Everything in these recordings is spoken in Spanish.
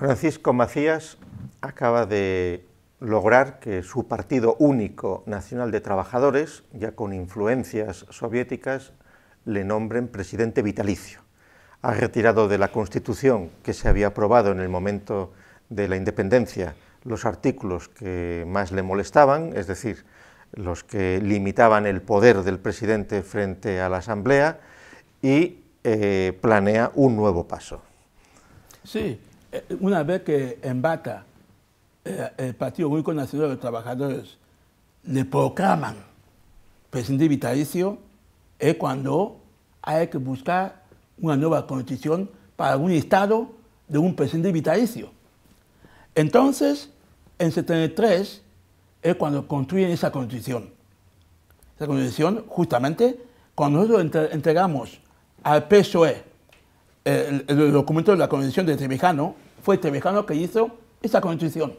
Francisco Macías acaba de lograr que su Partido Único Nacional de Trabajadores, ya con influencias soviéticas, le nombren presidente vitalicio. Ha retirado de la Constitución que se había aprobado en el momento de la independencia los artículos que más le molestaban, es decir, los que limitaban el poder del presidente frente a la Asamblea, y eh, planea un nuevo paso. Sí, eh, una vez que Baca eh, el Partido Único Nacional de Trabajadores, le proclaman presidente vitalicio, es cuando hay que buscar una nueva constitución para un Estado de un presidente vitalicio. Entonces, en 73 es cuando construyen esa constitución. Esa constitución, justamente, cuando nosotros entregamos al PSOE el, documento de la Convención de Trevejano, fue Trevejano que hizo esa constitución.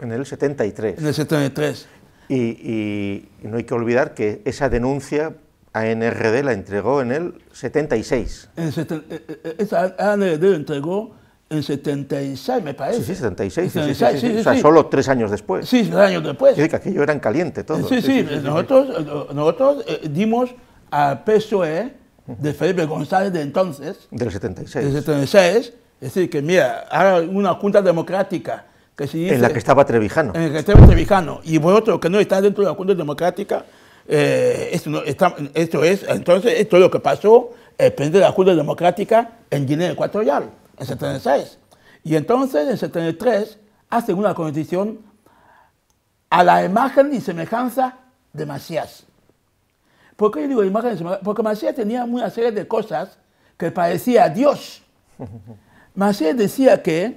En el 73. En el 73. Y, no hay que olvidar que esa denuncia a NRD la entregó en el 76. En eh, eh, eh, esa la entregó en 76, me parece. Sí, sí, 76. o sea, solo tres años después. Sí, tres años después. Sí, que aquello era en caliente todo. Sí, sí, nosotros, nosotros dimos a PSOE de Felipe González de entonces. Del 76. Del 76. Es decir, que mira, ahora una junta democrática que En la que estaba Trevijano. En la que estaba Trevijano. Y vosotros que no está dentro de la junta democrática, eh, esto, esto, es, entonces, esto es lo que pasó el presidente de la Junta Democrática en Guinea Ecuatorial, en 76. Y entonces, en 73, hacen una constitución a la imagen y semejanza de Macías. ¿Por yo digo imagen? Porque Macías tenía una serie de cosas que parecía a Dios. Macías decía que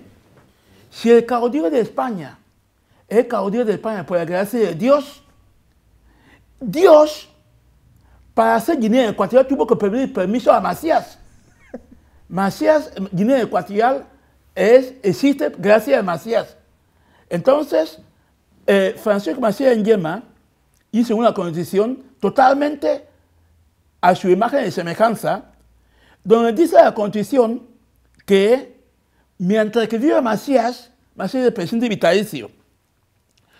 si el caudillo de España, el caudillo de España, por la gracia de Dios, Dios, para hacer Guinea Ecuatorial, tuvo que pedir permiso a Macías. Macías, Guinea Ecuatorial, es, existe gracias a Macías. Entonces, eh, Francisco Macías en Yema hizo una condición totalmente a su imagen y semejanza, donde dice la Constitución que mientras que vive Macías, Macías es el presidente vitalicio,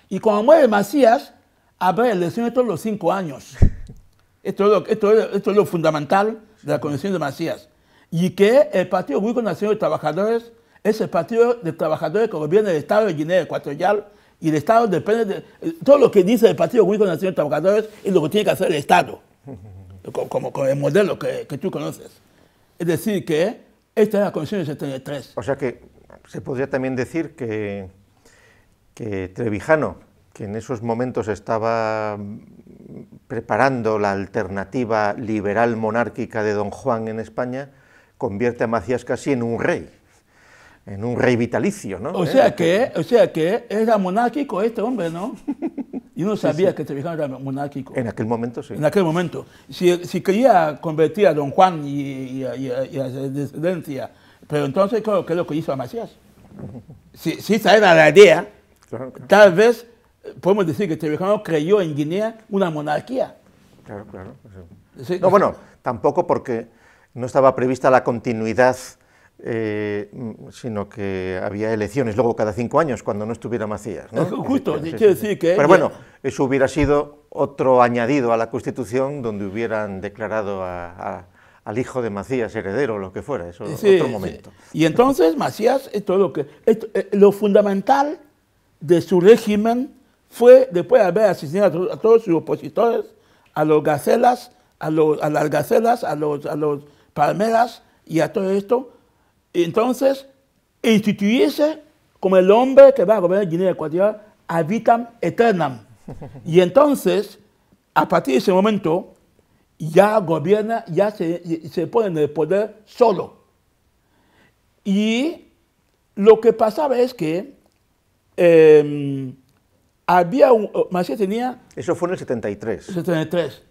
y cuando muere Macías, habrá elecciones todos los cinco años. Esto es lo, esto es, lo fundamental de la Constitución de Macías. Y que el Partido Único Nacional de Trabajadores es el Partido de Trabajadores que gobierna el Estado de Guinea Ecuatorial y el Estado depende de... Eh, todo lo que dice el Partido Único Nacional de Trabajadores es lo que tiene que hacer el Estado, como, como el modelo que, tú conoces. Es decir, que esta es la constitución de 73. O sea que se podría también decir que, que Trevijano, que en esos momentos estaba preparando la alternativa liberal monárquica de don Juan en España, convierte a Macías casi en un rey en un rey ¿no? O sea, eh, que, o sea que era monárquico este hombre, ¿no? Y no sabía que Trevijano era monárquico. En aquel momento, sí. En aquel momento. Si, quería convertir a don Juan y, a, su descendencia, pero entonces creo que es lo que hizo a Macías. Si, esa era la idea, tal vez eh, podemos decir que Trevijano creyó en Guinea una monarquía. Claro, claro. No, bueno, tampoco porque no estaba prevista la continuidad eh, sino que había elecciones luego cada cinco años cuando no estuviera Macías. ¿no? Justo, sí, decir que... Pero bueno, eso hubiera sido otro añadido a la Constitución donde hubieran declarado al hijo de Macías heredero, o lo que fuera, eso otro momento. Y entonces Macías, esto lo, que, eh, lo fundamental de su régimen fue, después de haber asesinado a todos sus opositores, a los gacelas, a, los, a las gacelas, a los, a los palmeras y a todo esto, entonces instituyese como el hombre que va a gobernar Guinea Ecuatorial habitam vitam Y entonces, a partir de ese momento, ya gobierna, ya se, se pone en el poder solo. Y lo que pasaba es que em, había un, tenía... Eso fue en el 73. 73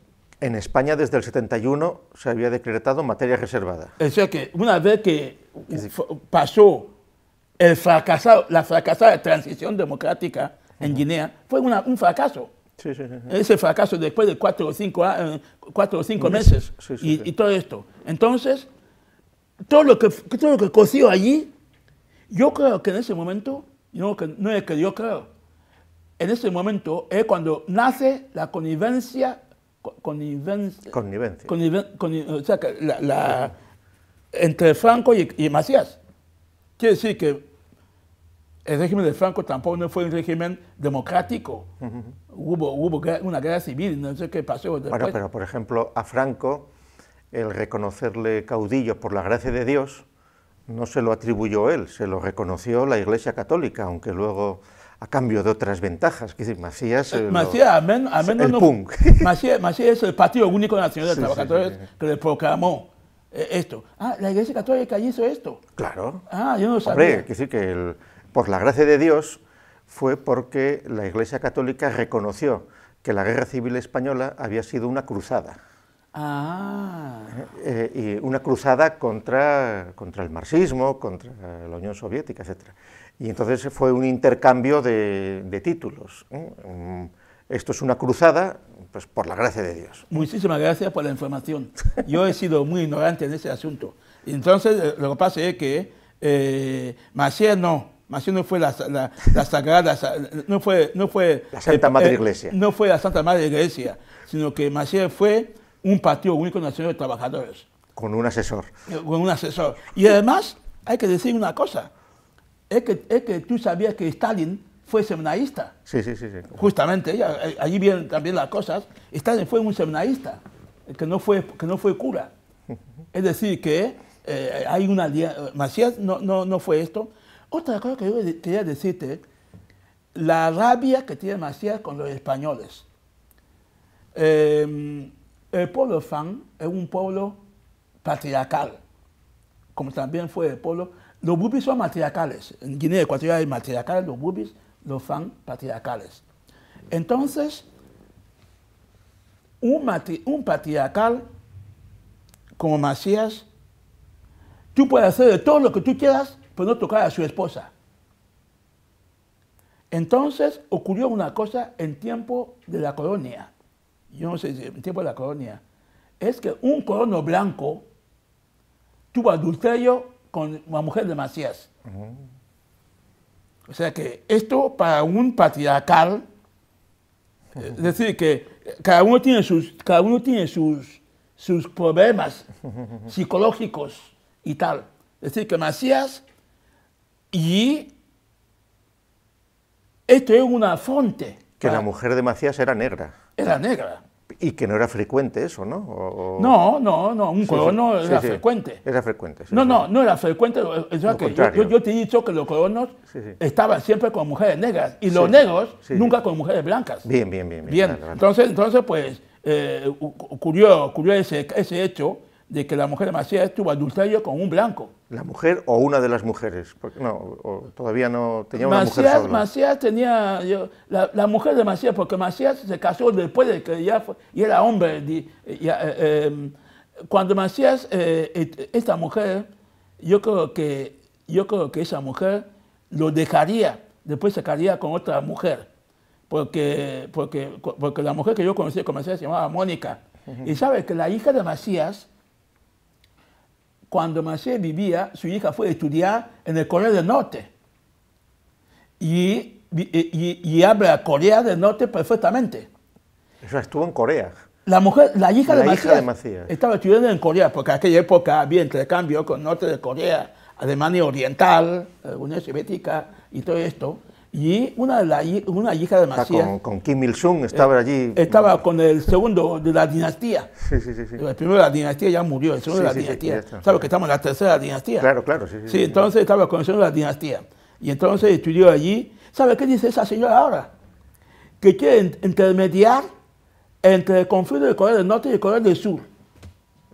en España desde el 71 se había decretado materia reservada. que una vez que pasó el fracasado, la fracasada transición democrática en Guinea, fue un fracaso. Ese fracaso después de cuatro o cinco, meses y, todo esto. Entonces, todo lo que, que coció allí, yo creo que en ese momento, no, no es que yo creo, en ese momento es cuando nace la connivencia Connivencia. o sea, la, entre Franco y, y, Macías. Quiere decir que el régimen de Franco tampoco no fue un régimen democrático. hubo, hubo una guerra civil, no sé qué pasó después. Bueno, pero por ejemplo, a Franco, el reconocerle caudillo por la gracia de Dios, no se lo atribuyó él, se lo reconoció la Iglesia Católica, aunque luego a cambio de otras ventajas. Que decir, Macías, Macías Macías, es el Partido Único Nacional de Trabajadores que le proclamó eh, esto. Ah, la Iglesia Católica hizo esto. Claro. Ah, yo no sabía. decir que por la gracia de Dios fue porque la Iglesia Católica reconoció que la Guerra Civil Española había sido una cruzada. Ah. Eh, eh, y una cruzada contra, contra el marxismo, contra la Unión Soviética, etc. Y entonces fue un intercambio de, títulos. Mm, esto es una cruzada, pues por la gracia de Dios. Muchísimas gracias por la información. Yo he sido muy ignorante en ese asunto. Entonces, eh, lo que pasa es que eh, Macías no, Macías no fue la, la, la, sagrada, no fue, no fue... La Santa Madre eh, eh, Iglesia. No fue la Santa Madre Iglesia, sino que Macías fue un partido único nacional de trabajadores. Con un asesor. Con un asesor. Y además, hay que decir una cosa, es que, tú sabías que Stalin fue seminarista. Sí, sí, sí. sí. Justamente, eh, allí vienen también las cosas. Stalin fue un seminarista, que no fue, que no fue cura. Es decir, que eh, hay una Macías no, no, fue esto. Otra cosa que yo quería decirte, la rabia que tiene Macías con los españoles. Eh, el pueblo fan es un pueblo patriarcal, como también fue el pueblo los bubis son matriarcales. En Guinea Ecuatorial hay matriarcales, los bubis, los fan patriarcales. Entonces, un, patriarcal como Macías, tú puedes hacer de todo lo que tú quieras, pero no tocar a su esposa. Entonces ocurrió una cosa en tiempo de la colonia, yo no sé si en tiempo de la colonia, es que un colono blanco tuvo adulterio con la mujer de Macías. O sea que esto para un patriarcal, eh, es decir, que cada uno tiene sus, sus, problemas psicológicos y tal. Es decir, que Macías y esto es una fuente. Que la mujer de Macías era negra. Era negra. Y que no era frecuente eso, ¿no? no, no, no, un colono era frecuente. Era frecuente. no, no, no era frecuente. yo, te he dicho que los colonos estaban siempre con mujeres negras y los negros nunca con mujeres blancas. Bien, bien, bien. Bien, entonces, entonces pues, eh, ocurrió, ocurrió ese, ese, hecho de que la mujer Macías estuvo adulterio con un blanco la mujer o una de las mujeres. Porque, no, todavía no tenía una mujer sola. Macías tenía la, mujer de Macías, porque Macías se casó después de que ya y era hombre. Eh, em, cuando Macías, eh, esta mujer, yo creo que yo creo que esa mujer lo dejaría, después se casaría con otra mujer, porque, porque, porque la mujer que yo conocí, Macías se llamaba Mónica. Y sabe que la hija de Macías cuando Macías vivía, su hija fue a estudiar en el Corea del Norte. Y, habla Corea del Norte perfectamente. Eso estuvo en Corea. La mujer, la hija, de, Macías, estaba estudiando en Corea, porque en aquella época había intercambio con el norte de Corea, Alemania Oriental, Unión Soviética y todo esto y una, la, una hija de Macías. con, Kim Il-sung estaba allí. Estaba con el segundo de la dinastía. Sí, sí, sí. El primero de la dinastía ya murió, el segundo de la dinastía. Sabes que estamos en la tercera dinastía. Claro, claro. Sí, sí, entonces estaba con el segundo de la dinastía. Y entonces estudió allí. ¿Sabe qué dice esa señora ahora? Que quiere intermediar entre el conflicto de Corea del Norte y el Corea del Sur.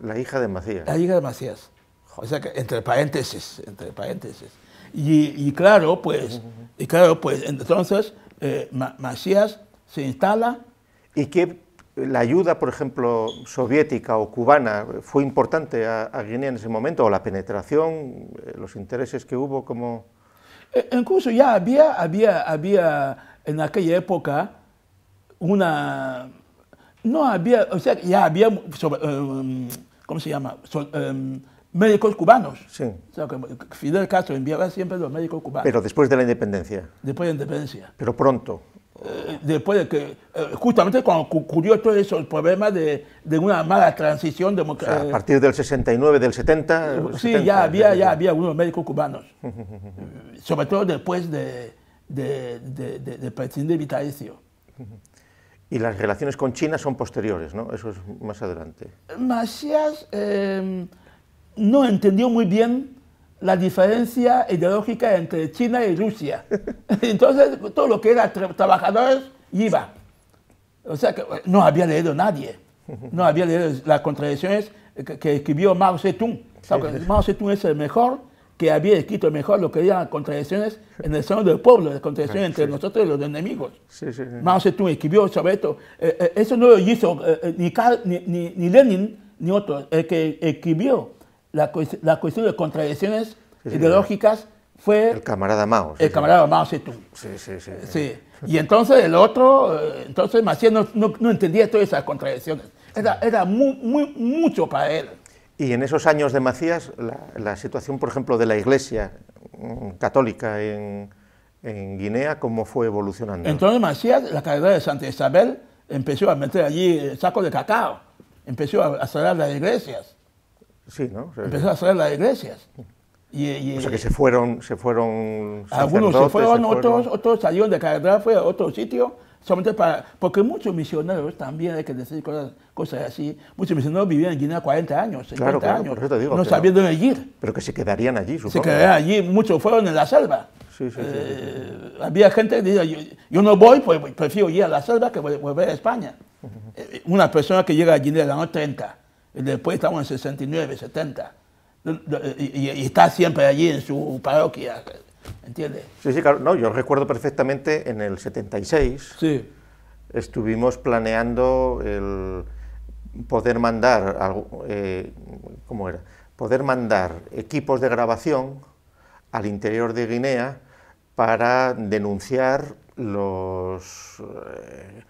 La hija de Macías. La hija de Macías. O sea que, entre paréntesis, entre paréntesis. Y, claro, pues, y claro, pues entonces eh, Macías se instala. ¿Y qué, la ayuda, por ejemplo, soviética o cubana fue importante a, Guinea en ese momento? ¿O la penetración, eh, los intereses que hubo como...? Eh, incluso ya había, había, había en aquella época una... No había, o sea, ya había, eh, ¿cómo se llama? Em, médicos cubanos. Sí. O sea, que Fidel Castro enviaba siempre los médicos cubanos. Pero después de la independencia. Después de la independencia. Pero pronto. Eh, después de que, eh, justamente cuando ocurrió todo eso, el problema de, una mala transición democrática. a eh, partir del 69, del 70. sí, ya había, ya había algunos médicos cubanos. sobre todo después de, de, de, de, Y las relaciones con China son posteriores, ¿no? Eso es más adelante. Macías, no entendió muy bien la diferencia ideológica entre China y Rusia. Entonces, todo lo que era trabajadores iba. O sea, que eh, no había leído nadie. No había leído las contradicciones que, escribió Mao Zedong. Mao Zedong es el mejor que había escrito mejor lo que eran contradicciones en el seno del pueblo, las contradicciones entre nosotros y los enemigos. Mao Zedong escribió sobre esto. Eh, eh, eso no lo hizo ni, Lenin ni otro. El que escribió la, la cuestión de contradicciones ideológicas fue... El camarada Mao. el camarada Mao tú Sí, sí, sí. Y entonces el otro, eh, entonces Macías no, no, entendía todas esas contradicciones. Era, era muy, mucho para él. Y en esos años de Macías, la, situación, por ejemplo, de la Iglesia mm, católica en, en Guinea, ¿cómo fue evolucionando? Entonces Macías, la carrera de Santa Isabel, empezó a meter allí sacos de cacao, empezó a cerrar las iglesias. Sí, Empezó a hacer las iglesias. Y, o sea que se fueron, se fueron Algunos se fueron, otros, salieron de catedral, fue a otro sitio, solamente para... Porque muchos misioneros también, hay que decir cosas, así, muchos misioneros vivían en Guinea 40 años, 50 años, no sabían dónde ir. Pero que se quedarían allí, supongo. Se quedarían allí, muchos fueron en la selva. Eh, había gente que decía, yo, no voy, pues prefiero ir a la selva que volver a España. Eh, una persona que llega a Guinea, la las 30 después estamos en 69, 70, y, está siempre allí en su parroquia, ¿entiendes? Sí, sí, claro, no, yo recuerdo perfectamente en el 76, estuvimos planeando el poder mandar, eh, era? Poder mandar equipos de grabación al interior de Guinea para denunciar los... Eh,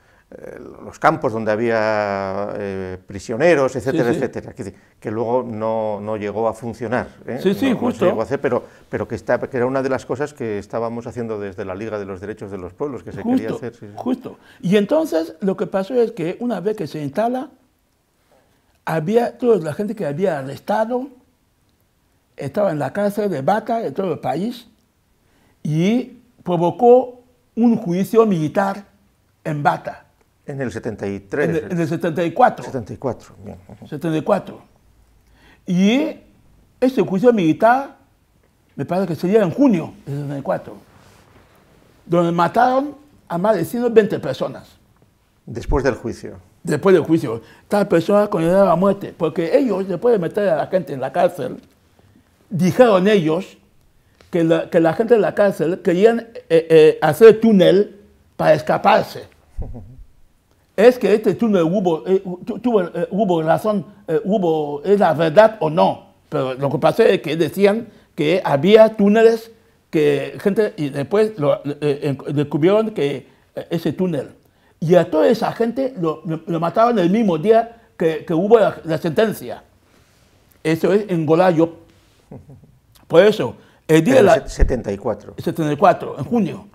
los campos donde había eh, prisioneros, etcétera, etcétera, que, luego no, llegó a funcionar, ¿eh? sí, sí, justo. pero, pero que, era una de las cosas que estábamos haciendo desde la Liga de los Derechos de los Pueblos, que se quería hacer. justo. Y entonces lo que pasó es que una vez que se instala, había toda la gente que había arrestado, estaba en la cárcel de Bata, en todo el país, y provocó un juicio militar en Bata en el 73. En el, en el 74. 74, bien. 74. Y ese juicio militar, me parece que sería en junio del 74, donde mataron a más de 120 personas. Después del juicio. Después del juicio. Tal persona condenadas a muerte, porque ellos, después de meter a la gente en la cárcel, dijeron ellos que la, gente en la cárcel querían eh, eh, hacer túnel para escaparse. es que este túnel hubo, hubo razón, hubo, es la verdad o no. Pero lo que pasó es que decían que había túneles que gente, y después eh, descubrieron que eh, ese túnel. Y a toda esa gente lo, mataron el mismo día que, hubo la, sentencia. Eso es en Golayo. Por eso, el día de la... 74. 74, en junio.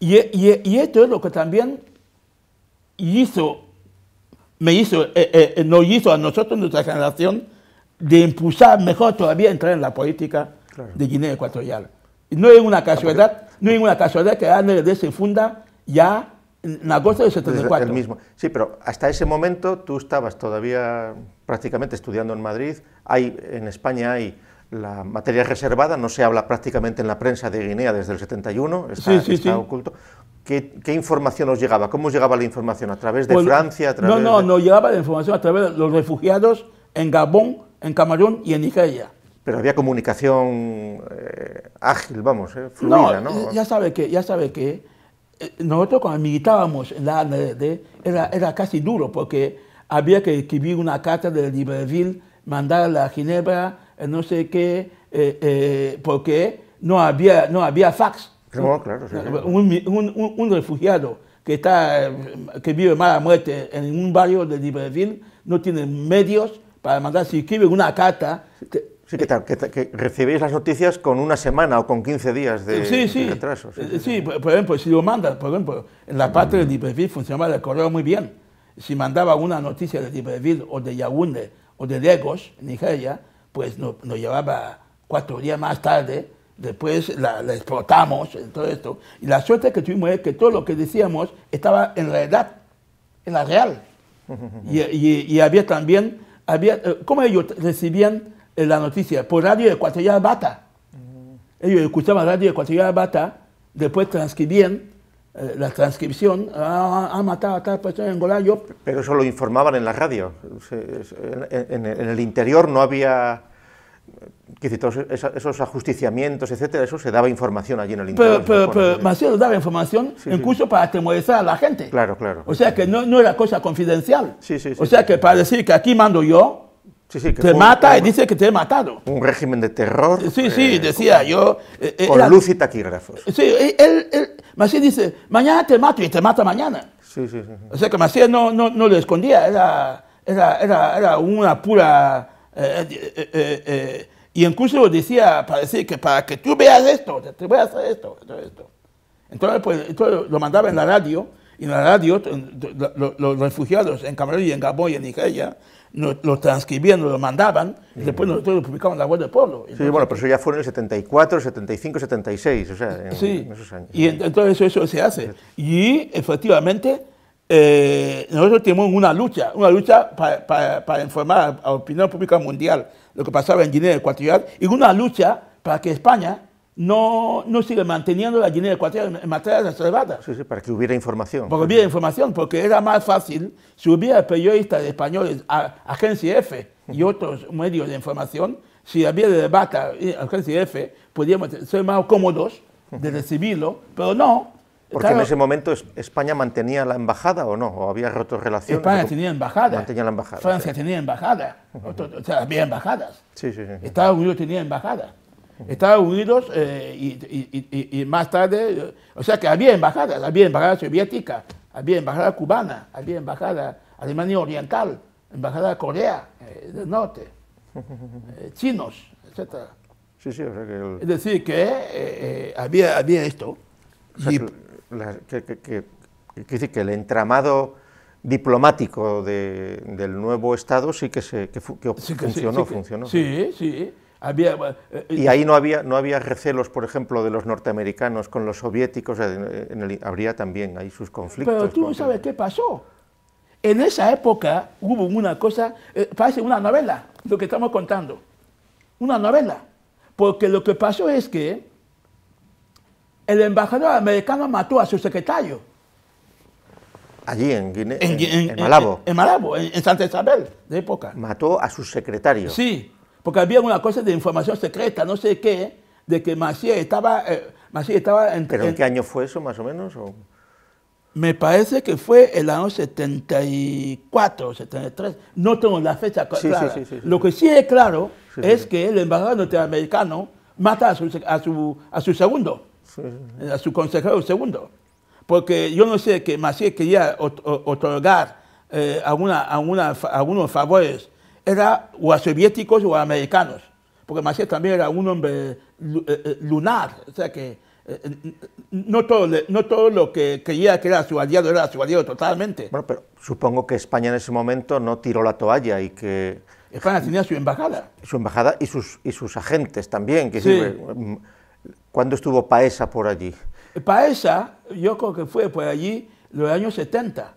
y, y, y esto es lo que también hizo, me hizo, eh, eh, eh, nos hizo a nosotros, nuestra generación, de impulsar mejor todavía entrar en la política de Guinea Ecuatorial. No es una casualidad, no es una casualidad que se funda ya en agosto del 74. El mismo. Sí, pero hasta ese momento tú estabas todavía prácticamente estudiando en Madrid. Hay, en España hay la materia reservada, no se habla prácticamente en la prensa de Guinea desde el 71, está, está oculto. ¿Qué, información os llegaba? ¿Cómo llegaba la información? ¿A través de pues, Francia? no, no, nos llegaba la información a través de los refugiados en Gabón, en Camerún y en Nigeria. Pero había comunicación eh, ágil, vamos, eh, fluida, ¿no? Ya sabe que, ya sabe que eh, nosotros cuando militábamos en la ANRD era, era casi duro porque había que escribir una carta de Libreville, mandarla a Ginebra, eh, no sé qué, eh, eh, porque no había, no había fax. claro, un, refugiado que, está, que vive mala muerte en un barrio de Libreville no tiene medios para mandar, si escribe una carta... Que, que, recibís las noticias con una semana o con 15 días de, sí, sí. Sí, sí por, ejemplo, si lo mandas, por ejemplo, en la parte de Libreville funcionaba el correo muy bien. Si mandaba una noticia de Libreville o de Yaoundé o de Lagos, Nigeria, pues nos, llevaba cuatro días más tarde, después la, la explotamos, todo esto. Y la suerte que tuvimos es que todo lo que decíamos estaba en realidad, en la real. Y, había también, había, eh, ¿cómo ellos recibían eh, la noticia? Por radio de ecuatorial bata. Ellos escuchaban radio de ecuatorial bata, después transcribían eh, la transcripción, ha ah, ah, ah, matado a tal persona en yo... Pero eso lo informaban en la radio, en, el interior no había... esos ajusticiamientos, etcétera, eso se daba información allí en el interior. Pero, daba información incluso para atemorizar a la gente. Claro, claro. O sea que no, no era cosa confidencial. o sea que para decir que aquí mando yo, te mata y dice que te he matado. Un régimen de terror. Sí, sí, eh, decía yo. Eh, eh, con luz y taquígrafos. Sí, él, él, Macías dice, mañana te mato y te mata mañana. Sí, sí, sí. O sea que Macías no, no, no lo escondía, era, era, era, era una pura... y incluso decía, para decir que para que tú veas esto, te voy a hacer esto, esto, Entonces, pues, lo mandaba en la radio, y en la radio los, refugiados en Camerún y en Gabón y en Nigeria lo, lo transcribían, lo mandaban, y después nosotros lo publicamos en la web del pueblo. sí, bueno, pero eso ya fueron en el 74, 75, 76, o sea, en, esos años. Y entonces eso, se hace. Y efectivamente, eh, nosotros tenemos una lucha, una lucha para, informar a la opinión pública mundial lo que pasaba en Guinea Ecuatorial, y una lucha para que España no, no sigue manteniendo la Guinea ecuatorial en materia reservada. Sí, sí, para que hubiera información. Porque hubiera información, porque era más fácil si hubiera periodistas españoles, a, Agencia F y otros medios de información, si había debate Agencia F, podríamos ser más cómodos de recibirlo, pero no. Porque en ese momento España mantenía la embajada o no, o había roto relaciones. España tenía embajada. Francia tenía embajada. o sea, había embajadas. Sí, sí, sí. Estados Unidos tenía embajada. Estados Unidos eh, y, más tarde, eh, o sea que había embajadas, había embajada soviética, había embajada cubana, había embajada Alemania Oriental, embajada Corea eh, del Norte, chinos, etc. Sí, sí, o sea que Es decir, que había, había esto. que, decir que el entramado diplomático del nuevo Estado sí que, se, que, funcionó, funcionó. Sí, sí. Eh, eh, y ahí no había, no había recelos, por ejemplo, de los norteamericanos con los soviéticos, habría también ahí sus conflictos. Pero tú no sabes qué pasó. En esa época hubo una cosa, eh, parece una novela, lo que estamos contando, una novela. Porque lo que pasó es que el embajador americano mató a su secretario. Allí en Guinea, en, Malabo. En, Malabo, en, Santa Isabel, de época. Mató a su secretario. Sí, porque había una cosa de información secreta, no sé qué, de que Macías estaba... Eh, estaba en, ¿Pero en, qué año fue eso, más o menos? Me parece que fue el año 74, 73. No tengo la fecha clara. Lo que sí es claro es que el embajador norteamericano mata a su, a su, a su segundo, eh, a su consejero segundo. Porque yo no sé que Macías quería otorgar eh, algunos favores era o a soviéticos o a americanos, porque Macías también era un hombre eh, eh, lunar, o sea que eh, no todo, no todo lo que creía que era su aliado era su aliado totalmente. Bueno, pero supongo que España en ese momento no tiró la toalla y que... España tenía su embajada. Su embajada y sus, y sus agentes también. Que sí. Mm, ¿Cuándo estuvo Paesa por allí? Paesa, yo creo que fue por allí los años 70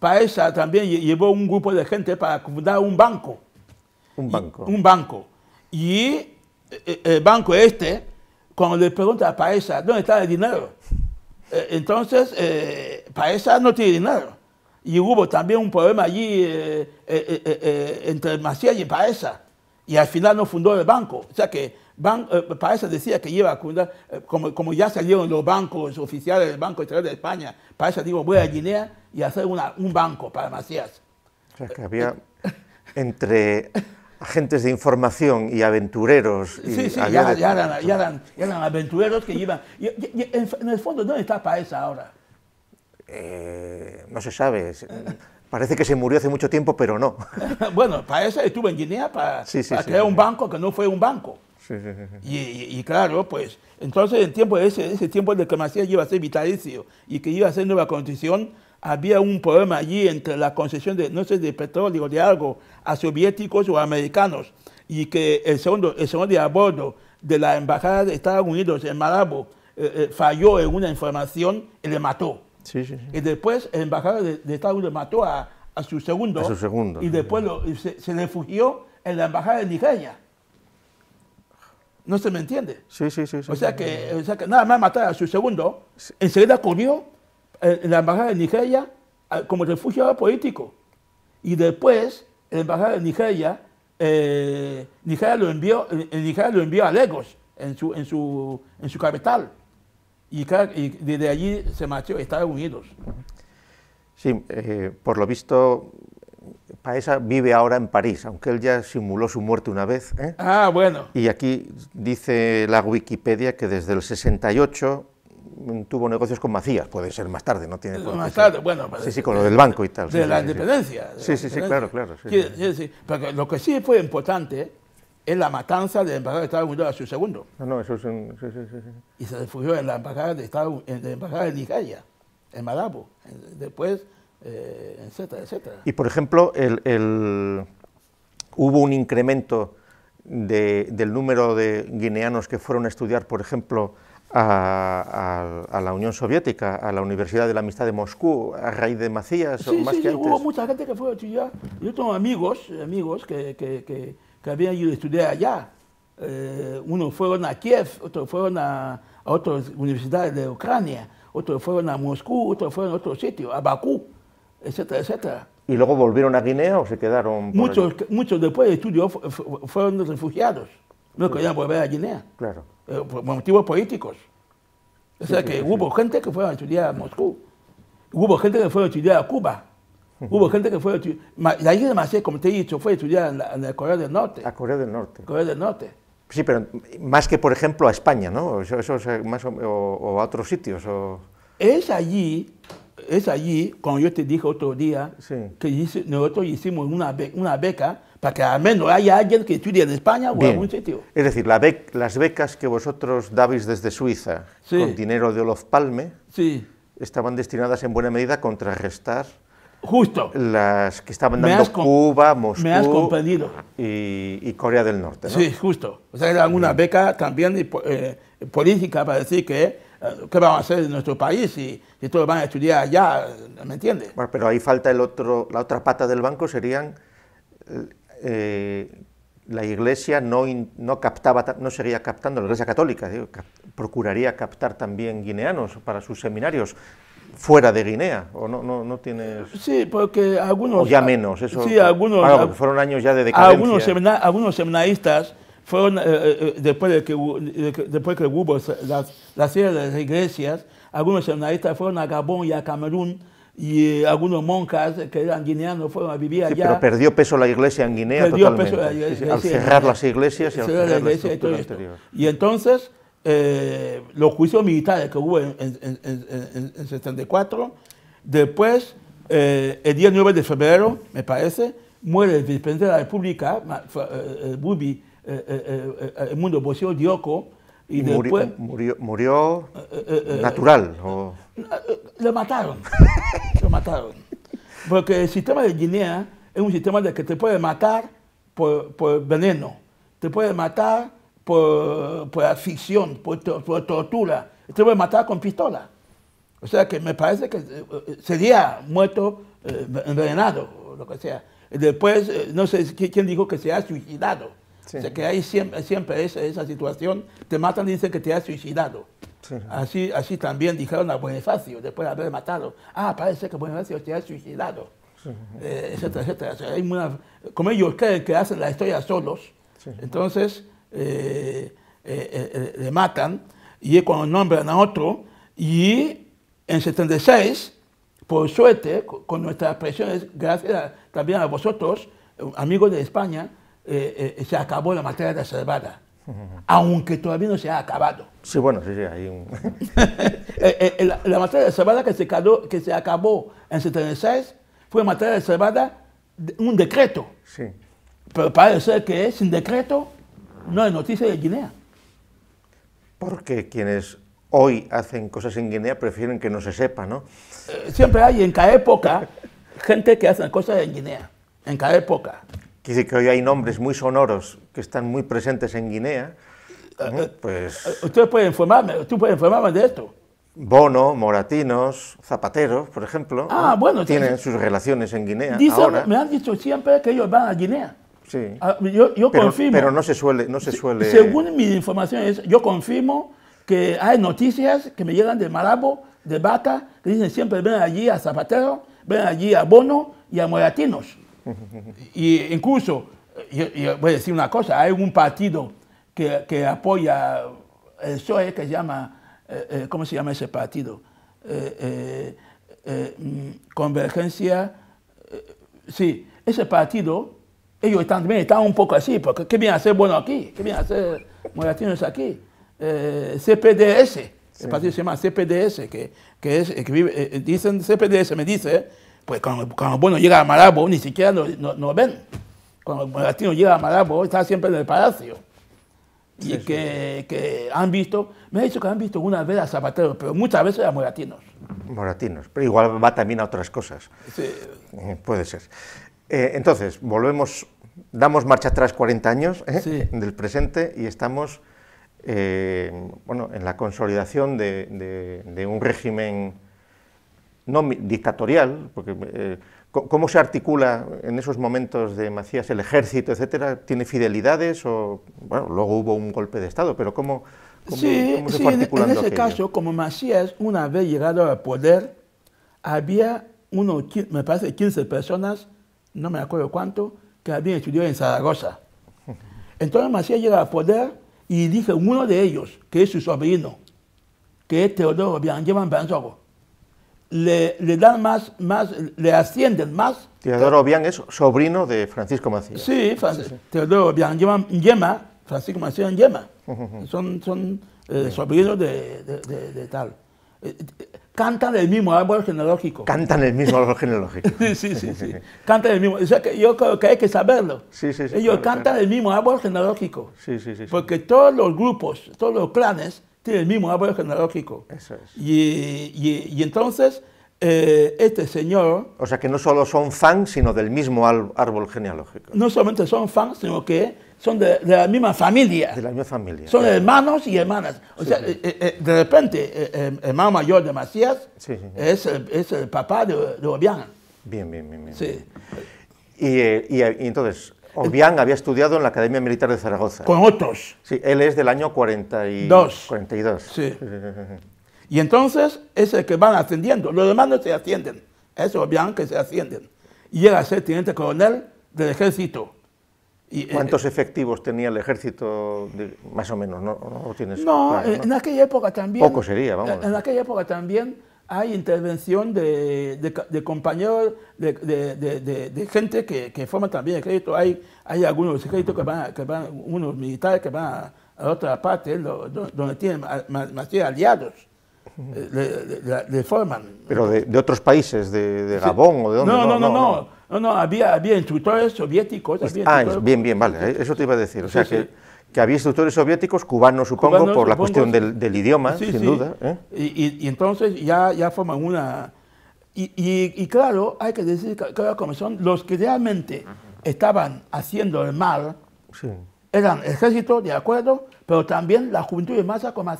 Paesa también llevó un grupo de gente para fundar un banco. Un banco. un banco. Y eh, eh, el banco este, cuando le pregunta a Paesa, ¿dónde está el dinero? Eh, entonces, Paesa no tiene dinero. Y hubo también un problema allí entre Maciel y Paesa. Y al final no fundó el banco. O sea que eh, Paesa eso decía que lleva, eh, como, como, ya salieron los bancos oficiales del Banco de España, para eso digo, voy a Guinea y hacer un banco para Macías. O sea, que había entre agentes de información y aventureros. sí, sí, ya, ya, eran, ya, eran, aventureros que llevan en el fondo, ¿dónde está Paesa ahora? Eh, no se sabe. Parece que se murió hace mucho tiempo, pero no. bueno, Paesa estuvo en Guinea para, hacer crear un banco que no fue un banco. Y, claro, pues, entonces en tiempo ese, ese tiempo de que Macías iba a ser vitalicio y que iba a ser nueva constitución, había un problema allí entre la concesión de, no sé, de petróleo de algo a soviéticos o americanos y que el segundo, el segundo de a bordo de la embajada de Estados Unidos en Malabo eh, eh, falló en una información y le mató. Y después el embajador de, Estados Unidos mató a, a, su segundo, Y después se, se refugió en la embajada de Nigeria. No se me entiende. Sí, sí, sí. O, sea que, o sea que nada más matar a su segundo, enseguida corrió eh, en la embajada de Nigeria ah, como refugiado político. Y después, la embajada de Nigeria, eh, Nigeria, lo envió, eh, Nigeria lo envió a Lagos, en su, en su, en su capital. Y, desde allí se marchó a Estados Unidos. Sí, por lo visto Paesa vive ahora en París, aunque él ya simuló su muerte una vez. ¿eh? Ah, bueno. Y aquí dice la Wikipedia que desde el 68 tuvo negocios con Macías, puede ser más tarde, ¿no? Tiene más tarde, bueno. Sí, sí, con lo del banco y tal. De la independencia. Sí, sí, sí, claro, claro. Sí, Porque lo que sí fue importante es la matanza del embajador de Estados Unidos a su segundo. No, no, eso es un... Sí, sí, sí. Y se refugió en la embajada de, Estados, en la embajada de Nigeria, en Malabo. Después eh, etcétera, etcétera. Y por ejemplo, el, el, hubo un incremento de, del número de guineanos que fueron a estudiar, por ejemplo, a, a, la Unión Soviética, a la Universidad de la Amistad de Moscú, a raíz de Macías, sí, o más sí, sí, hubo mucha gente que fue a estudiar. Yo tengo amigos, amigos que, que, que, habían ido a estudiar allá. Eh, unos fueron a Kiev, otro fueron a, a otras universidades de Ucrania, otros fueron a Moscú, otro fueron a otro sitio, a Bakú etcétera, etcétera. ¿Y luego volvieron a Guinea o se quedaron? muchos, muchos después de estudios fueron refugiados. No querían volver a Guinea. Claro. Eh, por motivos políticos. O sea que hubo gente que fue a estudiar a Moscú. Hubo gente que fue a estudiar a Cuba. Hubo gente que fue a estudiar. La isla de Macé, como te he dicho, fue a estudiar en la, Corea del Norte. A Corea del Norte. Corea del Norte. Sí, pero más que, por ejemplo, a España, ¿no? Eso, es más o, o, a otros sitios. O... Es allí es allí, cuando yo te dije otro día, que nosotros hicimos una, una beca para que al menos haya alguien que estudie en España o en algún sitio. Es decir, las becas que vosotros dabais desde Suiza con dinero de Olof Palme sí. estaban destinadas en buena medida a contrarrestar Justo. las que estaban dando Cuba, Moscú Y, Corea del Norte. Sí, justo. O sea, era una beca también eh, política para decir que eh, ¿qué vamos a hacer en nuestro país si, todos van a estudiar allá? ¿Me entiendes? Bueno, pero ahí falta el otro, la otra pata del banco serían eh, la Iglesia no, no captaba, no sería captando, la Iglesia Católica procuraría captar también guineanos para sus seminarios fuera de Guinea, o no, no, no Sí, porque algunos... O ya menos, eso... Sí, algunos... fueron años ya de decadencia. Algunos, algunos seminaristas fueron, eh, eh, eh, después, de que, después que hubo las, las de las iglesias, algunos seminaristas fueron a Gabón y a Camerún y algunos monjas que eran guineanos fueron a vivir allá. pero perdió peso la iglesia en Guinea al cerrar las iglesias y al cerrar la iglesia y, entonces, los juicios militares que hubo en, 74, después, el día 9 de febrero, me parece, muere el presidente de la República, Bubi eh, eh, eh, el mundo Bosio Dioco Y, después, murió, murió, natural. Lo mataron. lo mataron. Porque el sistema de Guinea es un sistema de que te puede matar por, veneno, te puede matar por, por por, tortura, te puede matar con pistola. O sea que me parece que sería muerto envenenado, lo que sea. después, no sé quién dijo que se ha suicidado. Sí. que hay siempre, siempre esa, esa, situación. Te matan y dicen que te has suicidado. Así, así también dijeron a Bonifacio, después de haber matado. Ah, parece que Bonifacio te ha suicidado. Eh, etcétera, etcétera. hay como ellos creen que hacen la historia solos, entonces eh, eh, le matan y es cuando nombran a otro. Y en 76, por suerte, con nuestras presiones, gracias también a vosotros, amigos de España, eh, eh, se acabó la materia reservada, aunque todavía no se ha acabado. Sí, bueno, sí, sí, hay un... Eh, la, materia reservada que se, que se acabó en 76 fue materia reservada, de un decreto. Sí. Pero parece que sin decreto no hay noticia de Guinea. Porque quienes hoy hacen cosas en Guinea prefieren que no se sepa, ¿no? Siempre hay en cada época gente que hace cosas en Guinea, en cada época. Quiere decir que hoy hay nombres muy sonoros que están muy presentes en Guinea. Eh, eh, pues... Eh, ustedes pueden informarme, tú puedes informarme de esto. Bono, Moratinos, Zapateros, por ejemplo, ah, bueno, tienen sus relaciones en Guinea. ahora. Me han dicho siempre que ellos van a Guinea. Sí. Ah, yo, yo confirmo. Pero no se suele, no se suele. Según mis informaciones, yo confirmo que hay noticias que me llegan de Marabo, de Bata, que dicen siempre ven allí a Zapatero, ven allí a Bono y a Moratinos. Y incluso, yo, voy a decir una cosa, hay un partido que, que apoya el eh, PSOE que se llama, eh, eh, ¿cómo se llama ese partido? Mm, convergencia, sí, ese partido, ellos también están un poco así, porque ¿qué viene a hacer bueno aquí? ¿Qué bien a hacer moratinos aquí? CPDS, el partido se llama CPDS, que, que, es, dicen, CPDS me dice, pues cuando, cuando bueno llega a Marabo, ni siquiera nos, no, ven. Cuando el llega a Marabo, está siempre en el palacio. Y que, han visto, me ha dicho que han visto una vez a Zapatero, pero muchas veces a Moratinos. Moratinos, pero igual va también a otras cosas. Sí. Eh, puede ser. Eh, entonces, volvemos, damos marcha atrás 40 años ¿eh? del presente y estamos bueno, en la consolidación de, de un régimen no dictatorial, porque eh, cómo se articula en esos momentos de Macías el ejército, etcétera, tiene fidelidades o bueno, luego hubo un golpe de estado, pero cómo, cómo, sí, sí, en ese caso, como Macías una vez llegado al poder, había uno, me parece 15 personas, no me acuerdo cuánto, que habían estudiado en Zaragoza. Entonces Macías llega al poder y dice uno de ellos, que es su sobrino, que es Teodoro llevan Banzoro le, dan más, más, le ascienden más. Teodoro Obián es sobrino de Francisco Macías. Sí, Fran Teodoro Obián, Yema, Francisco Macías Yema. Son, eh, sobrinos de, tal. Eh, eh, cantan el mismo árbol genealógico. Cantan el mismo árbol genealógico. sí, sí, sí, Cantan el mismo. yo creo que hay que saberlo. Sí, sí, sí, Ellos cantan el mismo árbol genealógico. Sí, sí, sí, Porque todos los grupos, todos los clanes tiene el mismo árbol genealógico. Eso es. Y, entonces, eh, este señor... O sea que no solo son fans, sino del mismo árbol genealógico. No solamente son fans, sino que son de, la misma familia. De la misma familia. Son hermanos y hermanas. O sea, eh, eh, de repente, el hermano mayor de Macías es, el papá de, de Bien, bien, bien. bien. Sí. y, y entonces, Obiang había estudiado en la Academia Militar de Zaragoza. Con otros. Sí, él es del año 42. 42. y entonces es que van ascendiendo. Los demás no se ascienden. Es Obiang que se ascienden. Y llega a ser teniente coronel del ejército. Y, eh, ¿Cuántos efectivos tenía el ejército, más o menos? No, tienes, ¿no? en aquella época también... Poco sería, vamos. En aquella época también hay intervención de, compañeros, de, gente que, forma también el crédito. Hay, hay algunos créditos que van, unos militares que van a, otra parte, donde tienen más, aliados. Eh, le, forman. Pero de, otros países, de, de Gabón o de dónde. No, no, no, no. no. había, había instructores soviéticos. Pues, ah, bien, bien, vale, eh, eso te iba a decir. O sea que, que había instructores soviéticos, cubanos supongo, por la cuestión del, idioma, sin duda. ¿eh? Y, entonces ya, ya forman una... Y, claro, hay que decir que los que realmente estaban haciendo el mal, sí. eran ejército de acuerdo, pero también la juventud de masa como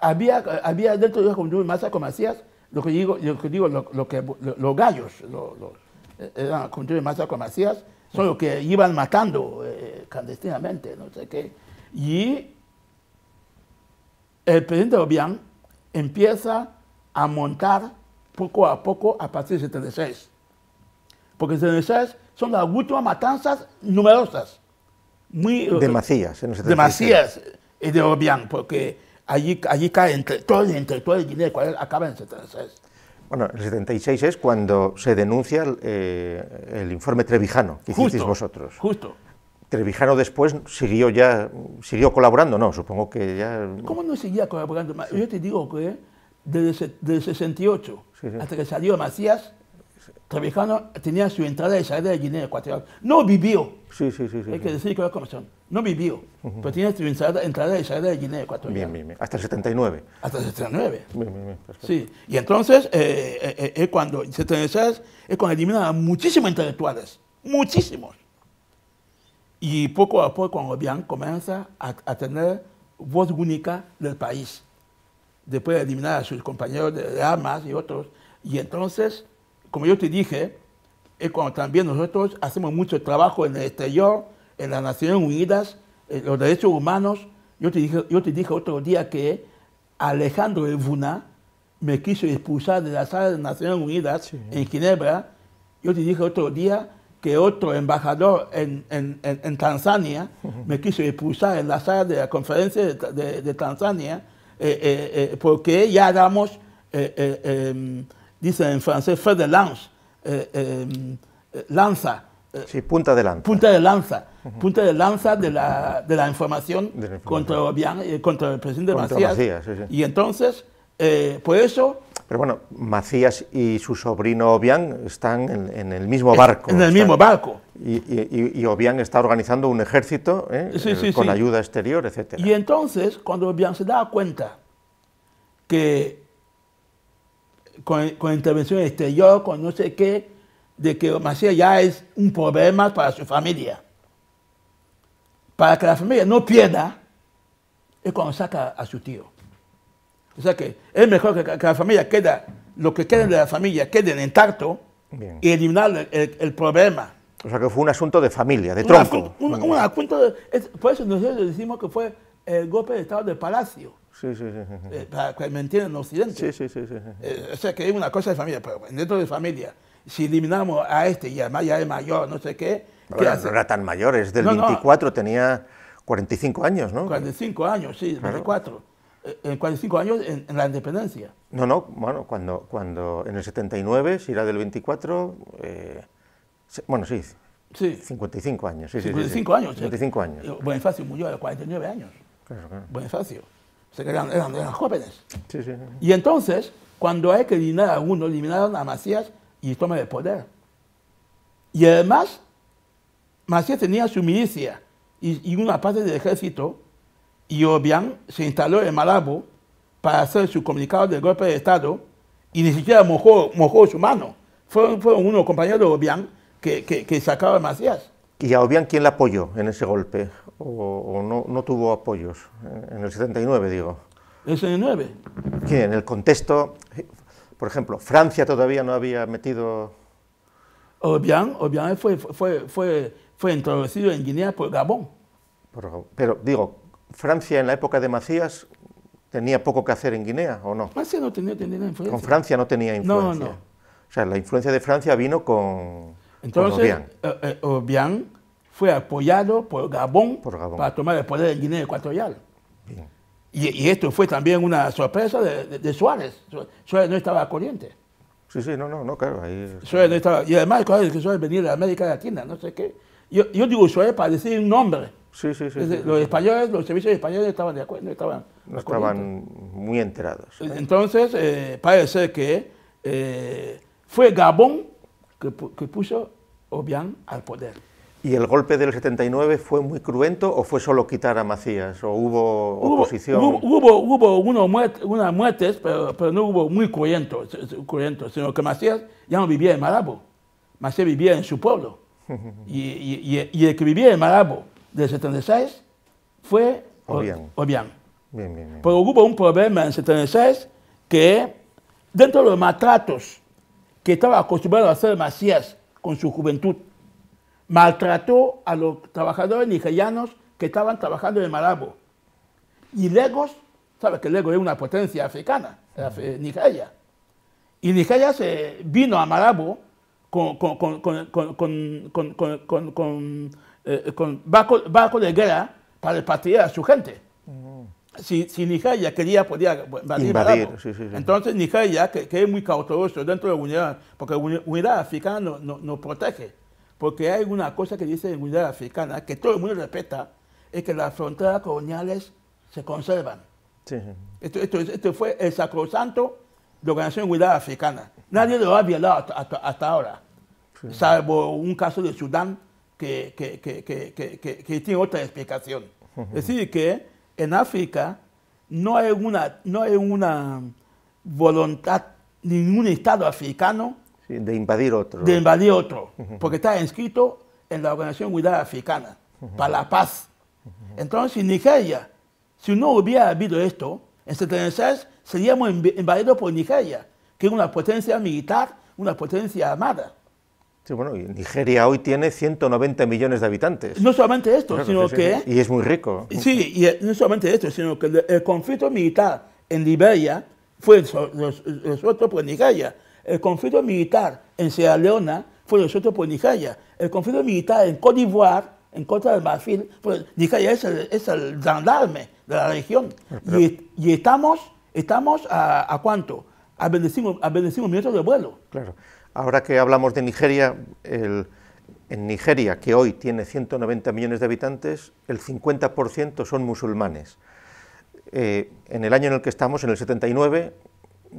Había, había dentro de la juventud de masa como lo que digo, lo que digo, los gallos, eh, eran la juventud de masa hacías, son los que iban matando eh, clandestinamente, no sé qué. Y el presidente Obiang empieza a montar poco a poco a partir de 76. Porque 76 son las últimas matanzas numerosas. Muy, eh, de Macías, De Macías y eh, de Obiang, porque allí, allí cae entre, todo el intelectual de acaba en 76. Bueno, el 76 es cuando se denuncia eh, el informe Trevijano que hicisteis vosotros. Justo. Trevijano después siguió ya, siguió colaborando, ¿no? Supongo que ya... ¿Cómo no seguía colaborando? Yo te digo que desde, el 68 hasta que salió Macías, Trevijano tenía su entrada y salida de Guinea Ecuatorial. No vivió. Sí, sí, sí. Hay que decir que lo comisión. No vivió, pero tiene su entrada, y salida de Guinea Ecuatorial. Bien, bien, bien. Hasta el 79. Hasta el 79. Bien, bien, bien. Sí, y entonces eh, eh, eh, es cuando eh, cuando, 76 es cuando eliminan a muchísimos intelectuales, muchísimos. Y poco a poco cuando bien, comienza a, tener voz única del país, después de eliminar a sus compañeros de armas y otros. Y entonces, como yo te dije, es cuando también nosotros hacemos mucho trabajo en el exterior, en las Naciones Unidas, eh, los derechos humanos, yo te, dije, otro día que Alejandro Evuna me quiso expulsar de la sala de Naciones Unidas en Ginebra. Yo te dije otro día que otro embajador en, Tanzania me quiso expulsar en la sala de la conferencia de, Tanzania eh, eh, porque ya damos, em, dicen en francés, feu de lance, em, lanza. sí, punta de lanza. Punta de lanza punta de lanza de la, información, Contra, eh, contra, el presidente Macías. Y entonces, eh, por eso... Pero bueno, Macías y su sobrino Obiang están en, el mismo barco. En el mismo barco. Y, y, Obiang está organizando un ejército eh, con ayuda exterior, etc. Y entonces, cuando Obiang se da cuenta que con, con intervención exterior, con no sé qué, de que Macías ya es un problema para su familia para que la familia no pierda, es cuando saca a su tío. O sea que es mejor que, la familia quede, lo que quede de la familia quede intacto tarto y eliminar el, problema. O sea que fue un asunto de familia, de tronco. Un, por eso nosotros decimos que fue el golpe de Estado de Palacio. Sí, sí, sí. Eh, para que me entiendan en Occidente. Sí, sí, sí. sí, eh, o sea que es una cosa de familia, pero dentro de familia, si eliminamos a este y además ya es mayor, no sé qué, no era, tan mayor, es del 24, tenía 45 años, ¿no? 45 años, sí, 24. Eh, en 45 años en, la independencia. No, no, bueno, cuando, cuando en el 79, si era del 24, eh, bueno, sí, 55 años. Sí, 55 sí, sí, años. 55 años. Eh, Bonifacio murió a los 49 años. Claro, claro. Bonifacio. O sea, que eran, eran, jóvenes. Y entonces, cuando hay que eliminar a uno, eliminaron a Macías y toma el poder. Y además, Macías tenía su milicia y, una parte del ejército y Obián se instaló en Malabo para hacer su comunicado del golpe de Estado y ni siquiera mojó, mojó su mano. Fueron, fueron unos compañeros de Obián que, que, sacaron a Macías. ¿Y a Obián quién le apoyó en ese golpe? ¿O, no, tuvo apoyos? En el 79, digo. ¿En el 79? Que en el contexto, por ejemplo, Francia todavía no había metido... Obián, fue, fue, fue fue introducido en Guinea por Gabón. Pero, digo, Francia en la época de Macías tenía poco que hacer en Guinea, ¿o no? Francia no tenía, influencia. Con Francia no tenía influencia. No, no. O sea, la influencia de Francia vino con, Entonces, eh, eh, Obiang. fue apoyado por Gabón, para tomar el poder en Guinea Ecuatorial. Y, y, esto fue también una sorpresa de, Suárez. Suárez no estaba corriente. Sí, sí, no, no, claro. Suárez no estaba... Y además, claro, que Suárez venía de América Latina, no sé qué. Yo, digo Ushuaia para decir un nombre. Los españoles, los servicios españoles estaban de acuerdo, estaban... No estaban muy enterados. ¿eh? Entonces, eh, parece que eh, fue Gabón que, puso Obiang al poder. ¿Y el golpe del 79 fue muy cruento o fue solo quitar a Macías? ¿O hubo, oposición? Hubo, hubo, unas muertes, pero, no hubo muy cruento, cruento sino que Macías ya no vivía en Marabo, Macías vivía en su pueblo y, el que vivía en Marabo del 76 fue Obiang. Bien, bien, bien. Pero hubo un problema en el 76 que dentro de los maltratos que estaba acostumbrado a hacer Macías con su juventud, maltrató a los trabajadores nigerianos que estaban trabajando en Marabo. Y Legos, sabes que Legos es una potencia africana, eh, Nigeria. Y Nigeria se vino a Marabo con, con, de guerra para repartir a su gente. Si, Nigeria quería, podía invadir, Entonces Nigeria, que, que, es muy cauteloso dentro de la Unidad, porque la Unidad Africana nos no, protege, porque hay una cosa que dice la Unidad Africana, que todo el mundo respeta, es que las fronteras coloniales se conservan. Esto, esto, esto, fue el sacrosanto de la Organización Unidad Africana. Nadie lo ha violado hasta ahora salvo un caso de Sudán que, tiene otra explicación. Es decir, que en África no hay una, no hay voluntad, ningún Estado africano de invadir otro. De invadir otro, porque está inscrito en la Organización Unidad Africana para la Paz. Entonces, Nigeria, si no hubiera habido esto, en 76 seríamos invadidos por Nigeria, que es una potencia militar, una potencia armada. Sí, bueno, Nigeria hoy tiene 190 millones de habitantes. No solamente esto, sino que... Y es muy rico. Sí, y no solamente esto, sino que el, conflicto militar en Liberia fue resuelto pues, por Nigeria. El conflicto militar en Sierra Leona fue resuelto pues, por Nigeria. El conflicto militar en Côte d'Ivoire, en contra del Marfil, fue, Nigeria es el, es gendarme de la región. Ah, y, estamos, estamos a, cuánto? A 25, a 25 minutos de vuelo. Claro. Ahora que hablamos de Nigeria, en Nigeria, que hoy tiene 190 millones de habitantes, el 50% son musulmanes. Eh, en el año en el que estamos, en el 79,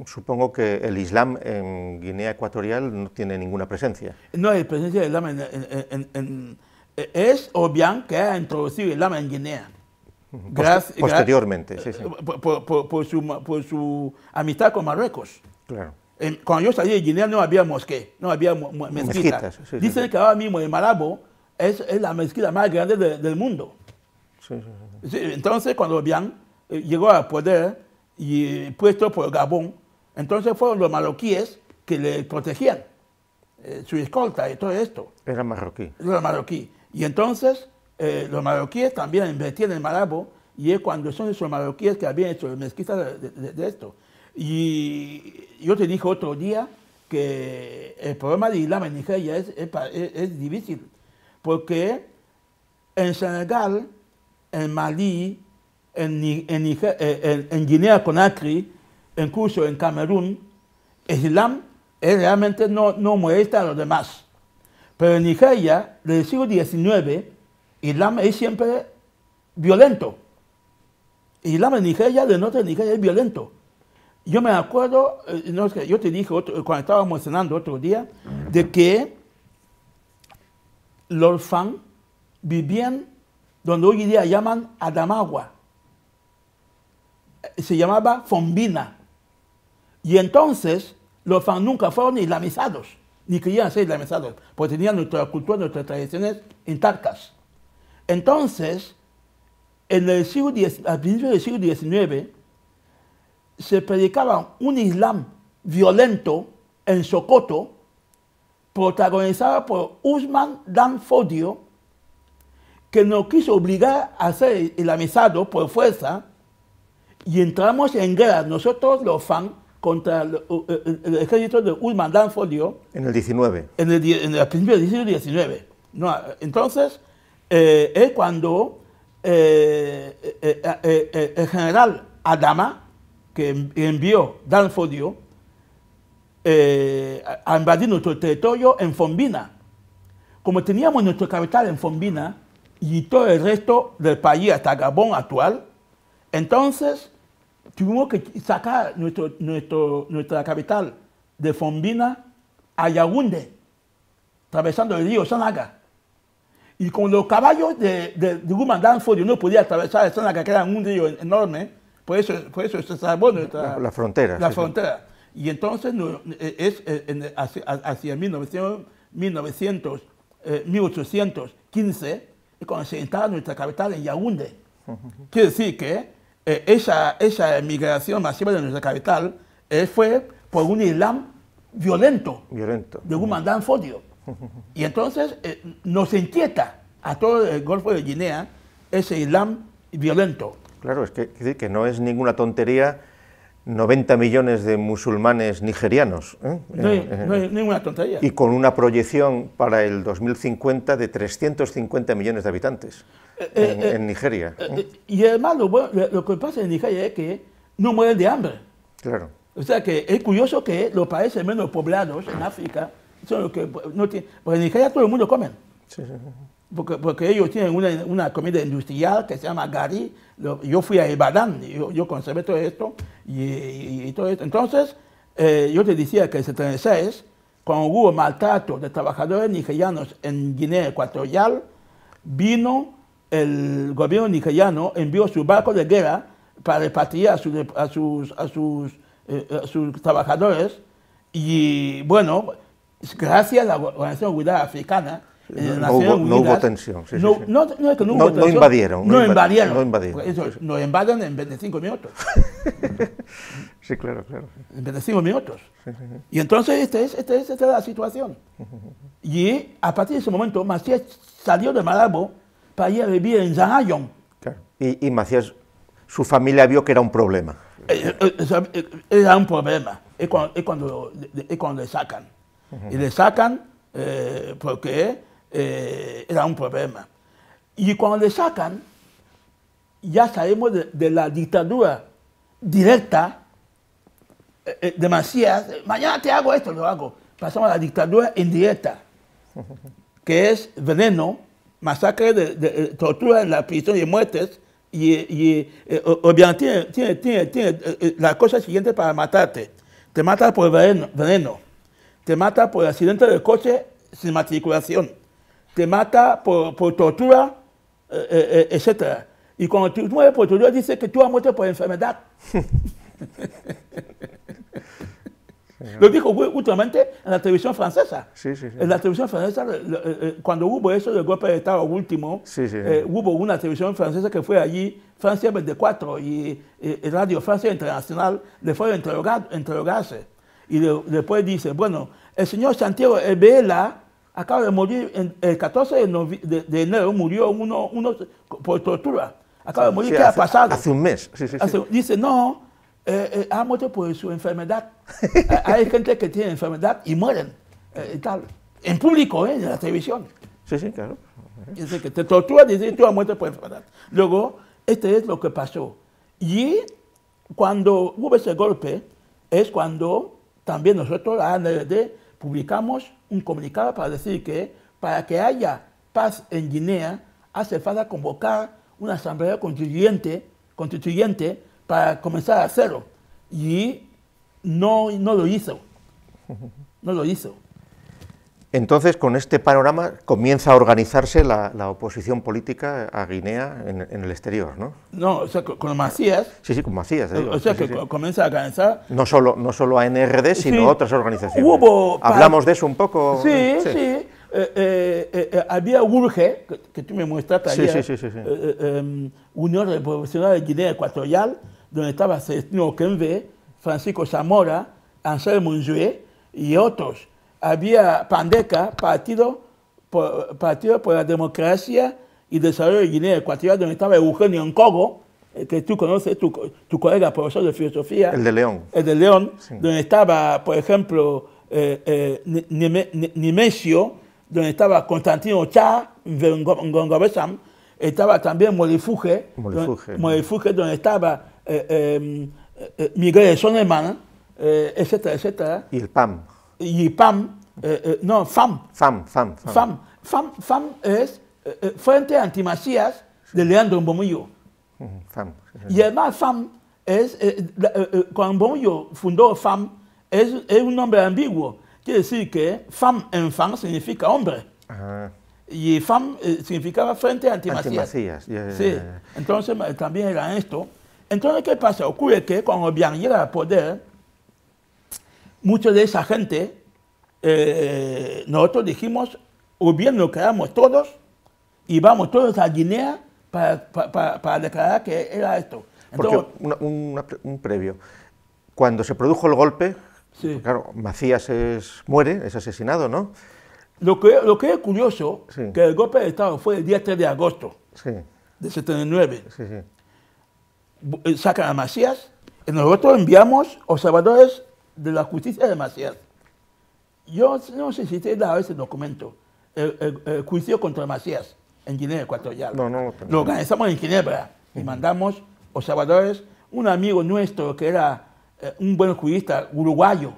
supongo que el Islam en Guinea Ecuatorial no tiene ninguna presencia. No hay presencia del Islam en, Es o bien que ha introducido el Islam en Guinea. Gracias, Posteriormente, sí, sí. Eh, por, su, amistad con Marruecos. Claro cuando yo salí de Guinea no había mosque, no había mezquita. Mezquitas, Dicen que ahora mismo el Marabo es, la mezquita más grande del mundo. Entonces, cuando Bian eh, llegó al poder y eh, puesto por Gabón, entonces fueron los marroquíes que le protegían, eh, su escolta y todo esto. Era marroquí. Era marroquí. Y entonces los marroquíes también invertían en Marabo y es cuando son esos marroquíes que habían hecho mezquitas de, de esto. Y yo te dije otro día que el problema del Islam en Nigeria es, difícil, porque en Senegal, en Malí, en, Guinea eh, en, en curso, en Camerún, el Islam realmente no, no molesta a los demás. Pero en Nigeria, el siglo XIX, Islam es siempre violento. Islam en Nigeria, de norte de Nigeria, es violento. Yo me acuerdo, eh, yo te dije cuando estábamos cenando otro día, de que los fans vivían donde hoy día llaman Adamagua. Eh, se llamaba Fombina. Y entonces los fans nunca fueron islamizados, ni querían ser islamizados, porque tenían nuestra cultura, nuestras tradiciones intactas. Entonces, en el al principio del siglo XIX, se predicaba un Islam violento en Sokoto protagonizado por Usman Dan Fodio, que nos quiso obligar a ser islamizados por fuerza y entramos en guerra, nosotros los fan contra el, ejército de Usman Dan Fodio. En el 19. En el, principio del siglo No, entonces, eh, es cuando eh, eh, el general Adama, que envió Danfodio eh, a invadir nuestro territorio en Fombina. Como teníamos nuestra capital en Fombina y todo el resto del país hasta Gabón actual, entonces tuvimos que sacar nuestro, nuestro, nuestra capital de Fombina a Yagunde, atravesando el río Sanaga. Y con los caballos de, de, de Danfodio no podía atravesar el Sanaga, que era un río enorme, por eso, se eso, nuestra la, frontera. La frontera. Y entonces eh, es, eh, hacia, 1900, 1815, eh, cuando se instala nuestra capital en Yaoundé. Quiere decir que esa, esa migración masiva de nuestra capital fue por un Islam violento, violento. de un mandán fodio. Y entonces nos inquieta a todo el Golfo de Guinea ese Islam violento. Claro, es que, que no es ninguna tontería 90 millones de musulmanes nigerianos. ¿eh? No, es eh, eh, ninguna tontería. Y con una proyección para el 2050 de 350 millones de habitantes en, Nigeria. y además lo, que pasa en Nigeria es que no mueren de hambre. Claro. O sea que es curioso que los países menos poblados en África son los que no tienen... Porque en Nigeria todo el mundo come. Sí, sí porque, porque ellos tienen una, comida industrial que se llama gari. yo fui a Ibadan, yo, yo conservé todo esto y, todo esto. Entonces, eh, yo te decía que en 76, cuando hubo maltrato de trabajadores nigerianos en Guinea Ecuatorial, vino el gobierno nigeriano, envió su barco de guerra para repartir a sus, a sus, eh, a sus, trabajadores. Y bueno, gracias a la Organización Mundial Africana, eh, no, hubo, tensión. no, No, invadieron. No invadieron. No invadieron. invaden en 25 minutos. sí, claro, claro. En 25 minutos. Y entonces este este esta es, la situación. Y a partir de ese momento, Macías salió de Malabo para ir a vivir en Zahayon Y, Macías, su familia vio que era un problema. Eh, eh, era un problema. Es cuando, cuando, le sacan. Y le sacan eh, porque eh, era un problema. Y cuando le sacan, ya sabemos de, la dictadura directa eh, eh, de mañana te hago esto, lo hago. Pasamos a la dictadura indirecta, que es veneno, masacre, de, tortura en la prisión y muertes, y, y obviamente tiene, la cosa siguiente para matarte. Te mata por veneno, veneno. te mata por accidente de coche sin matriculación, te mata por, tortura, eh, eh, etc. Y cuando tú mueres por tortura, dice que tú has muerto por enfermedad. Lo dijo últimamente en la televisión francesa. En la televisión francesa, eh, cuando hubo eso del golpe de Estado último, hubo una televisión francesa que fue allí, Francia 24 y, Radio Francia Internacional, le fue a interrogarse. Y después dice, bueno, el señor Santiago Ebela acaba de morir, el 14 de, de, enero murió uno, por tortura. Acaba de morir, ¿qué ha pasado? Hace un mes. dice, no, eh, eh, ha muerto por su enfermedad. Hay gente que tiene enfermedad y mueren. Eh, en público, en la televisión. Sí, sí, claro. Dice que te tortura, dice, tú has muerto por enfermedad. Luego, este es lo que pasó. Y cuando hubo ese golpe, es cuando también nosotros, la ANRD, publicamos un comunicado para decir que para que haya paz en Guinea hace falta convocar una asamblea constituyente, para comenzar a hacerlo. Y no, no lo hizo. No lo hizo. Entonces, con este panorama comienza a organizarse la, oposición política a Guinea en, el exterior, ¿no? No, o sea, con Macías. Sí, sí, con Macías. O sea, que comienza a organizar. No solo, no solo a NRD, sino a otras organizaciones. Hablamos de eso un poco. Sí, sí. Eh, eh, eh, había URGE, que, tú me muestras ayer. Sí, sí, sí. Em, Unión Revolucionaria de Guinea Ecuatorial, donde estaba Celestino Kenve, Francisco Zamora, Anselmo Nzue y otros había Pandeca, partido por, partido por la democracia y desarrollo de Guinea Ecuatorial, donde estaba Eugenio Nkogo, eh, que tú conoces, tu, tu, colega profesor de filosofía. El de León. El de León, donde estaba, por ejemplo, eh, eh, Nimesio, donde estaba Constantino Chá, estaba también Molifuge, Donde, estaba em, Miguel de etcétera, etcétera. Y el PAM y PAM, eh, eh, no, FAM. FAM, FAM. FAM, FAM, FAM, es eh, Frente Antimacías de Leandro Mbomillo. FAM. Y además FAM es, cuando Mbomillo fundó FAM, es, un nombre ambiguo. Quiere decir que FAM en FAM significa hombre. Y FAM significaba Frente Antimacías. Antimacías. sí. Entonces también era esto. Entonces, ¿qué pasa? Ocurre que cuando bien llega al poder, Muchos de esa gente, eh, nosotros dijimos, o bien nos quedamos todos y vamos todos a Guinea para, declarar que era esto. un previo. Cuando se produjo el golpe, pues claro, Macías muere, es asesinado, ¿no? Lo que, lo que es curioso, que el golpe de Estado fue el día 3 de agosto de 79. Eh, sacan a Macías, y nosotros enviamos observadores de la justicia de Macías. Yo no sé si te he dado ese documento, el, juicio contra Macías en Guinea Ecuatorial. No, no lo organizamos en Ginebra y mandamos observadores. Un amigo nuestro que era eh, un buen jurista uruguayo,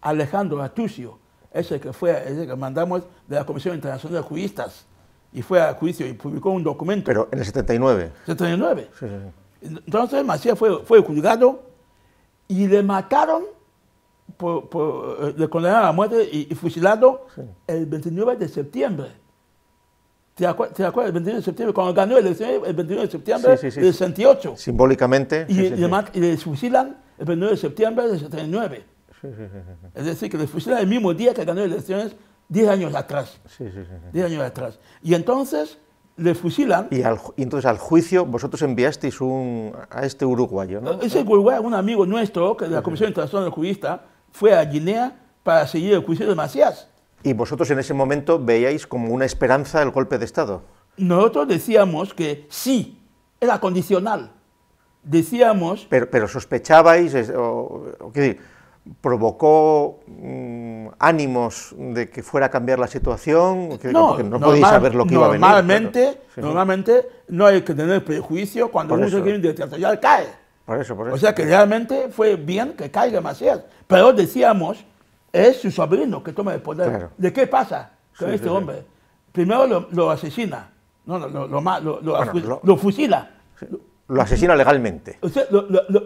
Alejandro Atucio, ese que fue, ese que mandamos de la Comisión Internacional de Juristas y fue a juicio y publicó un documento. Pero en el 79. 79. Entonces Macías fue, fue juzgado y le mataron por, por, eh, le condenaron a muerte y, fusilado el 29 de septiembre. ¿Te, acuerdas? ¿Te El 29 de septiembre, cuando ganó elecciones, el 29 de septiembre del 68. Simbólicamente. Y, y, le, y, le fusilan el 29 de septiembre del 79. Es decir, que le fusilan el mismo día que ganó las elecciones 10 años atrás. 10 años atrás. Y entonces le fusilan. Y, y, entonces al juicio vosotros enviasteis un, a este uruguayo, ¿no? Ese uruguayo, un amigo nuestro, que de la Comisión Internacional de Jurista, fue a Guinea para seguir el juicio de Macías. ¿Y vosotros en ese momento veíais como una esperanza el golpe de Estado? Nosotros decíamos que sí, era condicional. Decíamos... Pero, pero sospechabais, o, qué decir, provocó mm, ánimos de que fuera a cambiar la situación, no, porque no saber lo que iba a venir. Normalmente, normalmente no hay que tener prejuicio cuando un quiere dictatorial cae. Por eso, por eso. O sea que realmente fue bien que caiga Macías, pero decíamos, es su sobrino que toma el poder. ¿De qué pasa con este hombre? Primero lo, asesina, no, lo, fusila. Lo asesina legalmente.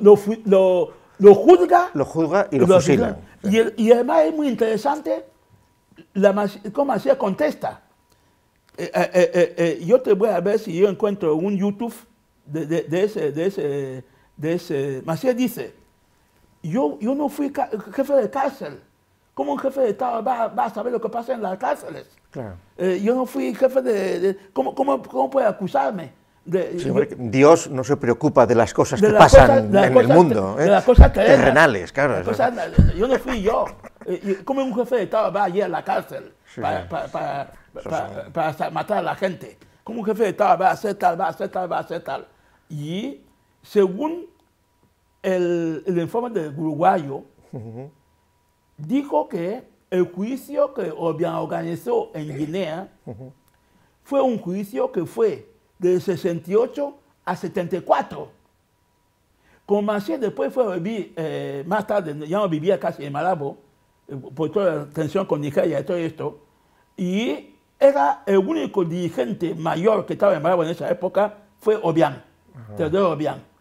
lo, juzga. Lo juzga y lo, fusila. Y, además es muy interesante la, cómo hacía contesta. Eh, eh, eh, yo te voy a ver si yo encuentro un YouTube de, ese, de ese, de ese. Macías dice, yo, yo no fui jefe de cárcel. ¿Cómo un jefe de Estado va, a saber lo que pasa en las cárceles? Eh, yo no fui jefe de... ¿cómo, cómo, cómo, puede acusarme? De, Dios no se preocupa de las cosas que pasan en el mundo. De ¿eh? las cosas terrenales, claro. yo no fui yo. Eh, ¿Cómo un jefe de Estado va allí a la cárcel para, para, para, para, matar a la gente? ¿Cómo un jefe de Estado va a hacer tal, va a hacer tal, va a hacer tal? Y según el, informe del uruguayo dijo que el juicio que Obiang organizó en Guinea fue un juicio que fue de 68 a 74. Como así después fue eh, más tarde, ya no vivía casi en Malabo, eh, por toda la tensión con Nigeria y todo esto, y era el único dirigente mayor que estaba en Malabo en esa época, fue Obiang, Teodoro Obiang.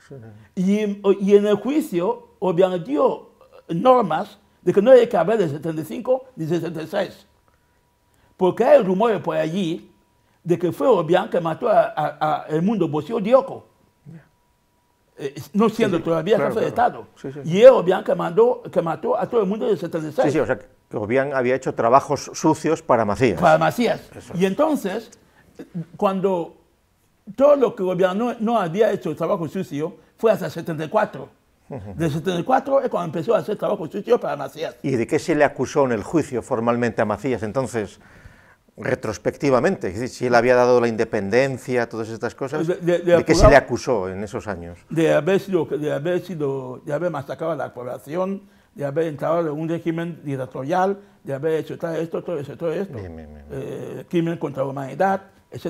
Y, en el juicio obviamente eh, normas de que no hay que hablar de 75 ni 66. Porque hay rumores por allí de que fue Obian que mató a, mundo Bocio Dioco, eh, no siendo todavía jefe de Estado. y es que, mató a todo el mundo de 76. Sí, sí, o sea, que Obian había hecho trabajos sucios para Macías. Para Macías. Y entonces, eh, cuando todo lo que gobierno no había hecho trabajo sucio fue hasta 74. De 74 es cuando empezó a hacer trabajo sucio para Macías. ¿Y de qué se le acusó en el juicio formalmente a Macías entonces, retrospectivamente? si él había dado la independencia, todas estas cosas, ¿de, de, qué se le acusó en esos años? De haber de haber sido, de haber masacrado a la población, de haber entrado en un régimen dictatorial, de haber hecho todo esto, todo eso, todo esto. Eh, crimen contra la humanidad, y se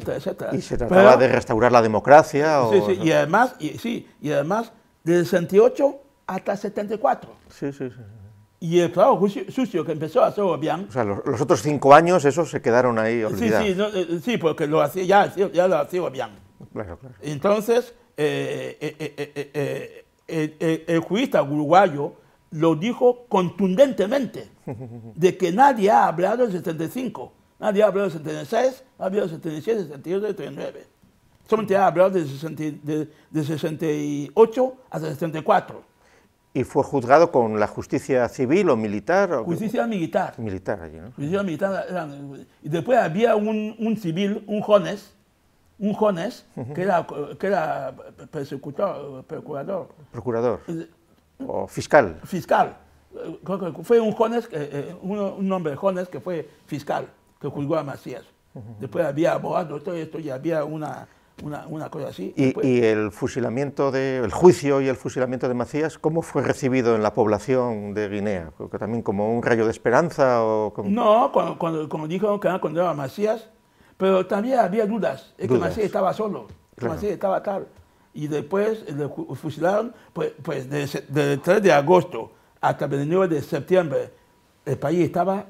trataba de restaurar la democracia. y además, y, sí, y además, de 68 hasta 74. Sí, sí, sí. Y el trabajo sucio que empezó a hacer O sea, los, otros cinco años, esos se quedaron ahí olvidados. Sí, sí, eh, sí porque lo hacía, ya, lo hacía Entonces, el jurista uruguayo lo dijo contundentemente, de que nadie ha hablado del 75 Nadie hablado de 76, ha hablado de 77, 78 y Solamente habló de, de, 68 hasta 74. ¿Y fue juzgado con la justicia civil o militar? O justicia militar. Militar allí, ¿no? Justicia militar. y después había un, un, civil, un jones, un jones, que era, que era procurador. Procurador. Eh, o fiscal. Fiscal. Eh, fue un jones, eh, un, un hombre jones que fue fiscal que juzgó a Macías. Después había abogado todo esto, y había una, una, una cosa así. ¿Y, ¿Y, el fusilamiento, de, el juicio y el fusilamiento de Macías, cómo fue recibido en la población de Guinea? Porque también como un rayo de esperanza o... No, cuando, cuando, dijeron que habían condenado a Macías, pero también había dudas, es que Macías estaba solo, Macías estaba tal. Y después le fusilaron, pues, pues desde, desde el 3 de agosto hasta el 29 de septiembre, el país estaba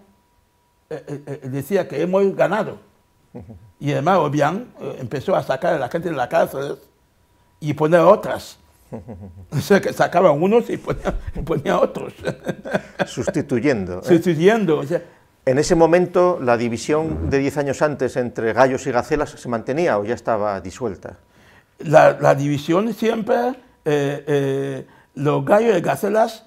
eh, eh, eh, decía que hemos ganado. Y además Obiang empezó a sacar a la gente de la cárcel y poner otras. O sea, que sacaban unos y ponían ponía otros. Sustituyendo. Sustituyendo. O sea, en ese momento, la división de 10 años antes entre gallos y gacelas se mantenía o ya estaba disuelta. La, división siempre, los gallos y gacelas,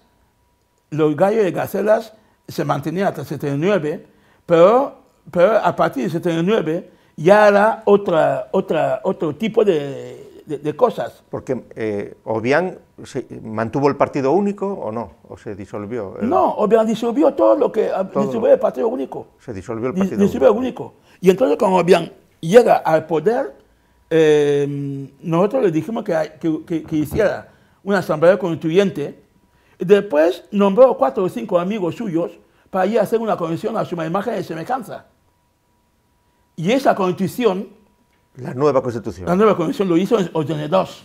los gallos y gacelas se mantenían hasta 79 pero, pero a partir de 79 ya era otra, otra, otro tipo de, de, cosas. Porque eh, Obián se, mantuvo el partido único o no, o se disolvió. No, No, Obián disolvió todo lo que... disolvió el partido único. Se disolvió el partido único. Y entonces cuando Obiang llega al poder, em, nosotros le dijimos que, que, hiciera una asamblea constituyente. Después nombró cuatro o cinco amigos suyos para ir a hacer una convención a su imagen y semejanza. Y esa constitución... La nueva constitución. La nueva constitución lo hizo en 82.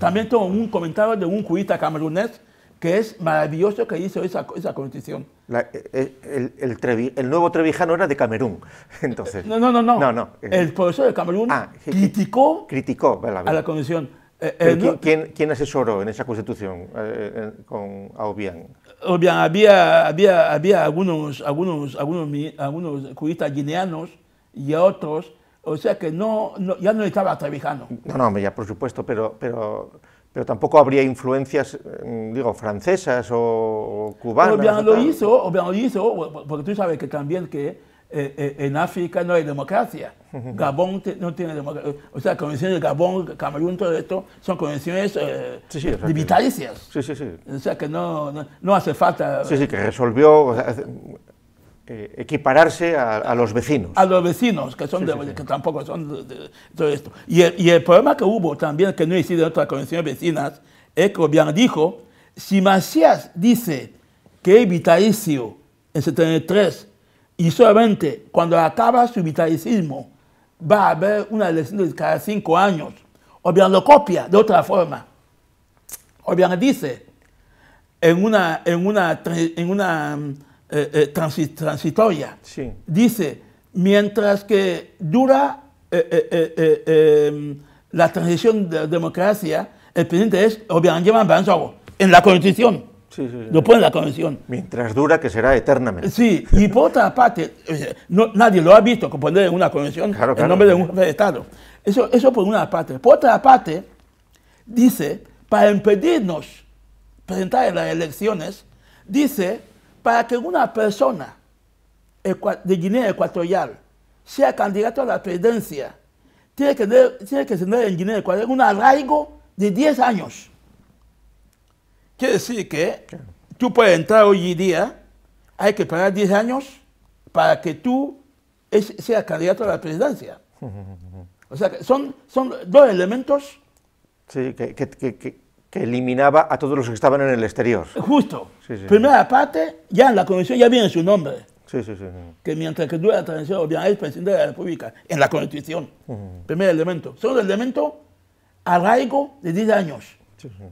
También tengo un comentario de un jurista camerunés que es maravilloso que hizo esa, esa constitución. Eh, eh, el, el, nuevo Trevijano era de Camerún, entonces. No, no, no. no. no, eh. El profesor de Camerún ah, criticó, criticó a la constitución. ¿quién, ¿quién, asesoró en esa constitución a con o bien había, algunos, algunos, algunos, algunos guineanos y otros, o sea que no, ya no estaba trabajando. No, no, ya por supuesto, pero, pero, tampoco habría influencias, mm, digo, francesas o, cubanas. O bien lo hizo, o bien lo hizo, porque tú sabes que también que eh, eh, en África no hay democracia. Gabón no tiene democracia. O sea, convenciones de Gabón, Camerún, todo esto, son convenciones eh, vitalicias. Sí, O sea, que no, no, hace falta... Eh, sí, sí, que resolvió equipararse a, los vecinos. A los vecinos, que, son que tampoco son de, todo esto. Y el, y el, problema que hubo también, que no hicieron otras convenciones vecinas, es que bien dijo, si Macías dice que es vitalicio en 73, y solamente cuando acaba su vitalicismo va a haber una elección de cada cinco años. O bien lo copia de otra forma. O bien dice en una, en una, en una eh, eh, transitoria. Dice, mientras que dura eh, em, la transición de la democracia, el presidente es obviamente lleva en la constitución. Lo pone la convención. Mientras dura, que será eternamente. Sí, y por otra parte, eh, nadie lo ha visto poner en una convención en nombre de un jefe Estado. Eso, eso por una parte. Por otra parte, dice, para impedirnos presentar en las elecciones, dice, para que una persona de Guinea Ecuatorial sea candidato a la presidencia, tiene que, tiene que tener en Guinea Ecuatorial un arraigo de 10 años. Quiere decir que tú puedes entrar hoy día, hay que pagar 10 años para que tú seas candidato a la presidencia. O sea, son, son dos elementos. Sí, que, que, eliminaba a todos los que estaban en el exterior. Justo. Primera parte, ya en la Constitución, ya viene su nombre. Sí, sí, sí. Que mientras que dura la transición, obviamente es presidente de la República, en la Constitución. Primer elemento. Segundo elemento, arraigo de 10 años. Sí, sí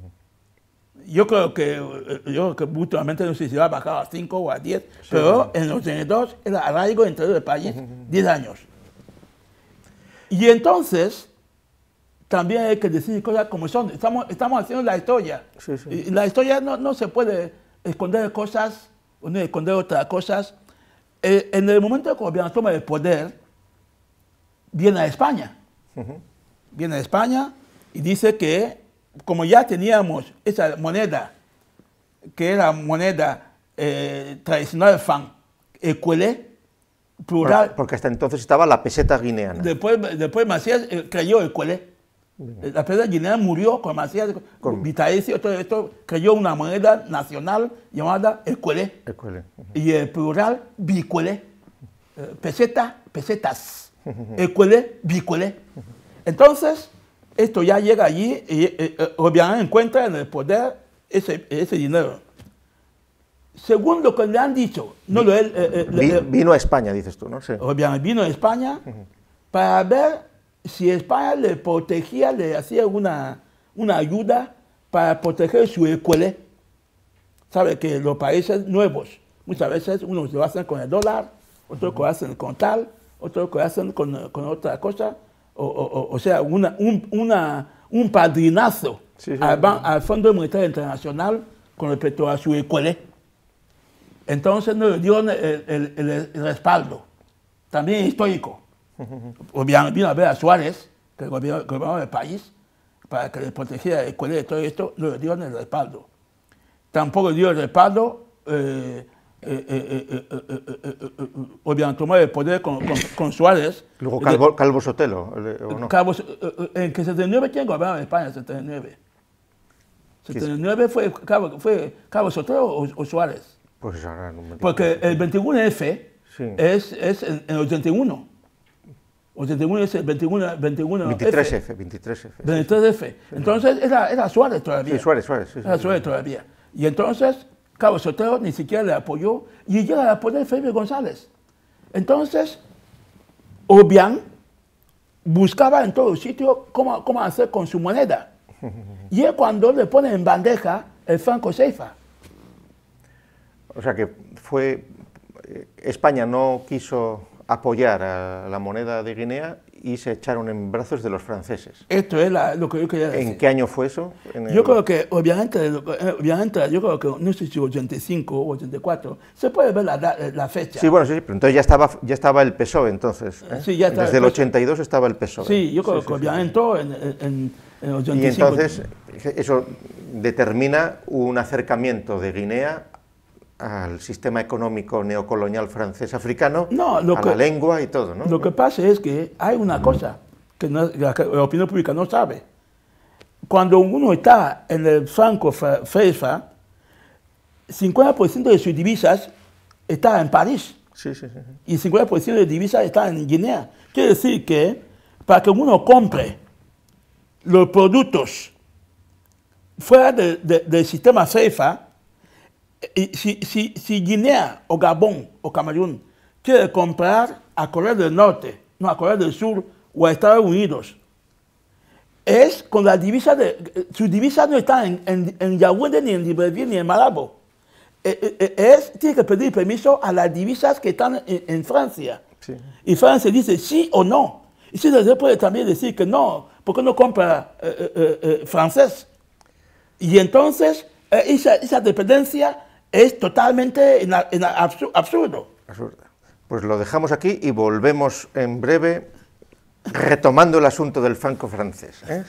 yo creo que eh, yo que últimamente no sé si va a bajar a 5 o a 10, pero en los 82 era arraigo entre del país, 10 años. Y entonces, también hay que decir cosas como son. Estamos, estamos haciendo la historia. la historia no, no, se puede esconder cosas, no esconder otras cosas. Eh, en el momento que gobierno toma el poder, viene a España. Viene a España y dice que como ya teníamos esa moneda, que era moneda eh, tradicional fan, ecuelé, plural. Porque hasta entonces estaba la peseta guineana. Después, después Macías eh, creyó ecuelé. La peseta guineana murió con Macías, con Vitaecio, todo esto, creyó una moneda nacional llamada ecuelé. ecuelé. Y el plural, bicuele. Eh, peseta, pesetas. ecuelé, bicuele. Entonces, esto ya llega allí y, eh, eh, obviamente encuentra en el poder ese, dinero. Según lo que le han dicho, no lo eh, vino a España, dices tú, ¿no? sé. Robián vino a España para ver si España le protegía, le hacía una, ayuda para proteger su escuela. Sabe que los países nuevos, muchas veces unos lo hacen con el dólar, otros lo hacen con tal, otros lo hacen con otra cosa o, sea, un, padrinazo al, FMI Fondo Monetario Internacional con respecto a su escuela Entonces no dio el, el, respaldo, también histórico. Vino a ver a Suárez, que gobernaba el país, para que le protegiera el escuela y todo esto, no le dio el respaldo. Tampoco dio el respaldo. Eh, eh, eh, eh, obviamente eh, poder con, con, con, Suárez. Luego Calvo, Calvo Sotelo, ¿o no? Calvo, en que 79, ¿quién gobernaba en España 79? 79 fue Calvo, fue Calvo Sotelo o, o, Suárez. Pues Porque el 21F es, es en, en 81. 81 es 21, 21 23F, 23F. 23F. Entonces era, era Suárez todavía. Sí, Suárez, Suárez. Sí, era Suárez todavía. Y entonces Cabo Sotero ni siquiera le apoyó y llega a poner Felipe González. Entonces, Obiang buscaba en todo sitio cómo, hacer con su moneda. Y es cuando le pone en bandeja el Franco Seifa. O sea que fue eh, España no quiso apoyar a la moneda de Guinea y se echaron en brazos de los franceses. Esto es lo que yo quería decir. ¿En qué año fue eso? yo creo que, obviamente, eh, obviamente, yo creo que, no sé si 85 o 84, se puede ver la, eh, fecha. Sí, bueno, sí, pero entonces ya estaba, ya estaba el PSOE entonces. Eh, sí, ya Desde el, 82 estaba el PSOE. Sí, yo creo que obviamente en, en, en 85. Y entonces eso determina un acercamiento de Guinea al sistema económico neocolonial francés africano, a la lengua y todo. ¿no? Lo que pasa es que hay una cosa que, la, opinión pública no sabe. Cuando uno está en el franco FEFA, 50% de sus divisas está en París y 50% de divisas está en Guinea. Quiere decir que para que uno compre los productos fuera del sistema FEFA, si, Guinea o Gabón o Camerún quiere comprar a Corea del Norte, no a Corea del Sur o a Estados Unidos, es con la divisa de... Su divisas no está en, en, ni en Libreville, ni en Malabo. Eh, eh, eh, es, tiene que pedir permiso a las divisas que están en, Francia. Y Francia dice sí o no. Y si les puede también decir que no, porque no compra francés. Y entonces esa, esa dependencia es totalmente absurdo. Absurdo. Pues lo dejamos aquí y volvemos en breve retomando el asunto del franco francés. ¿eh?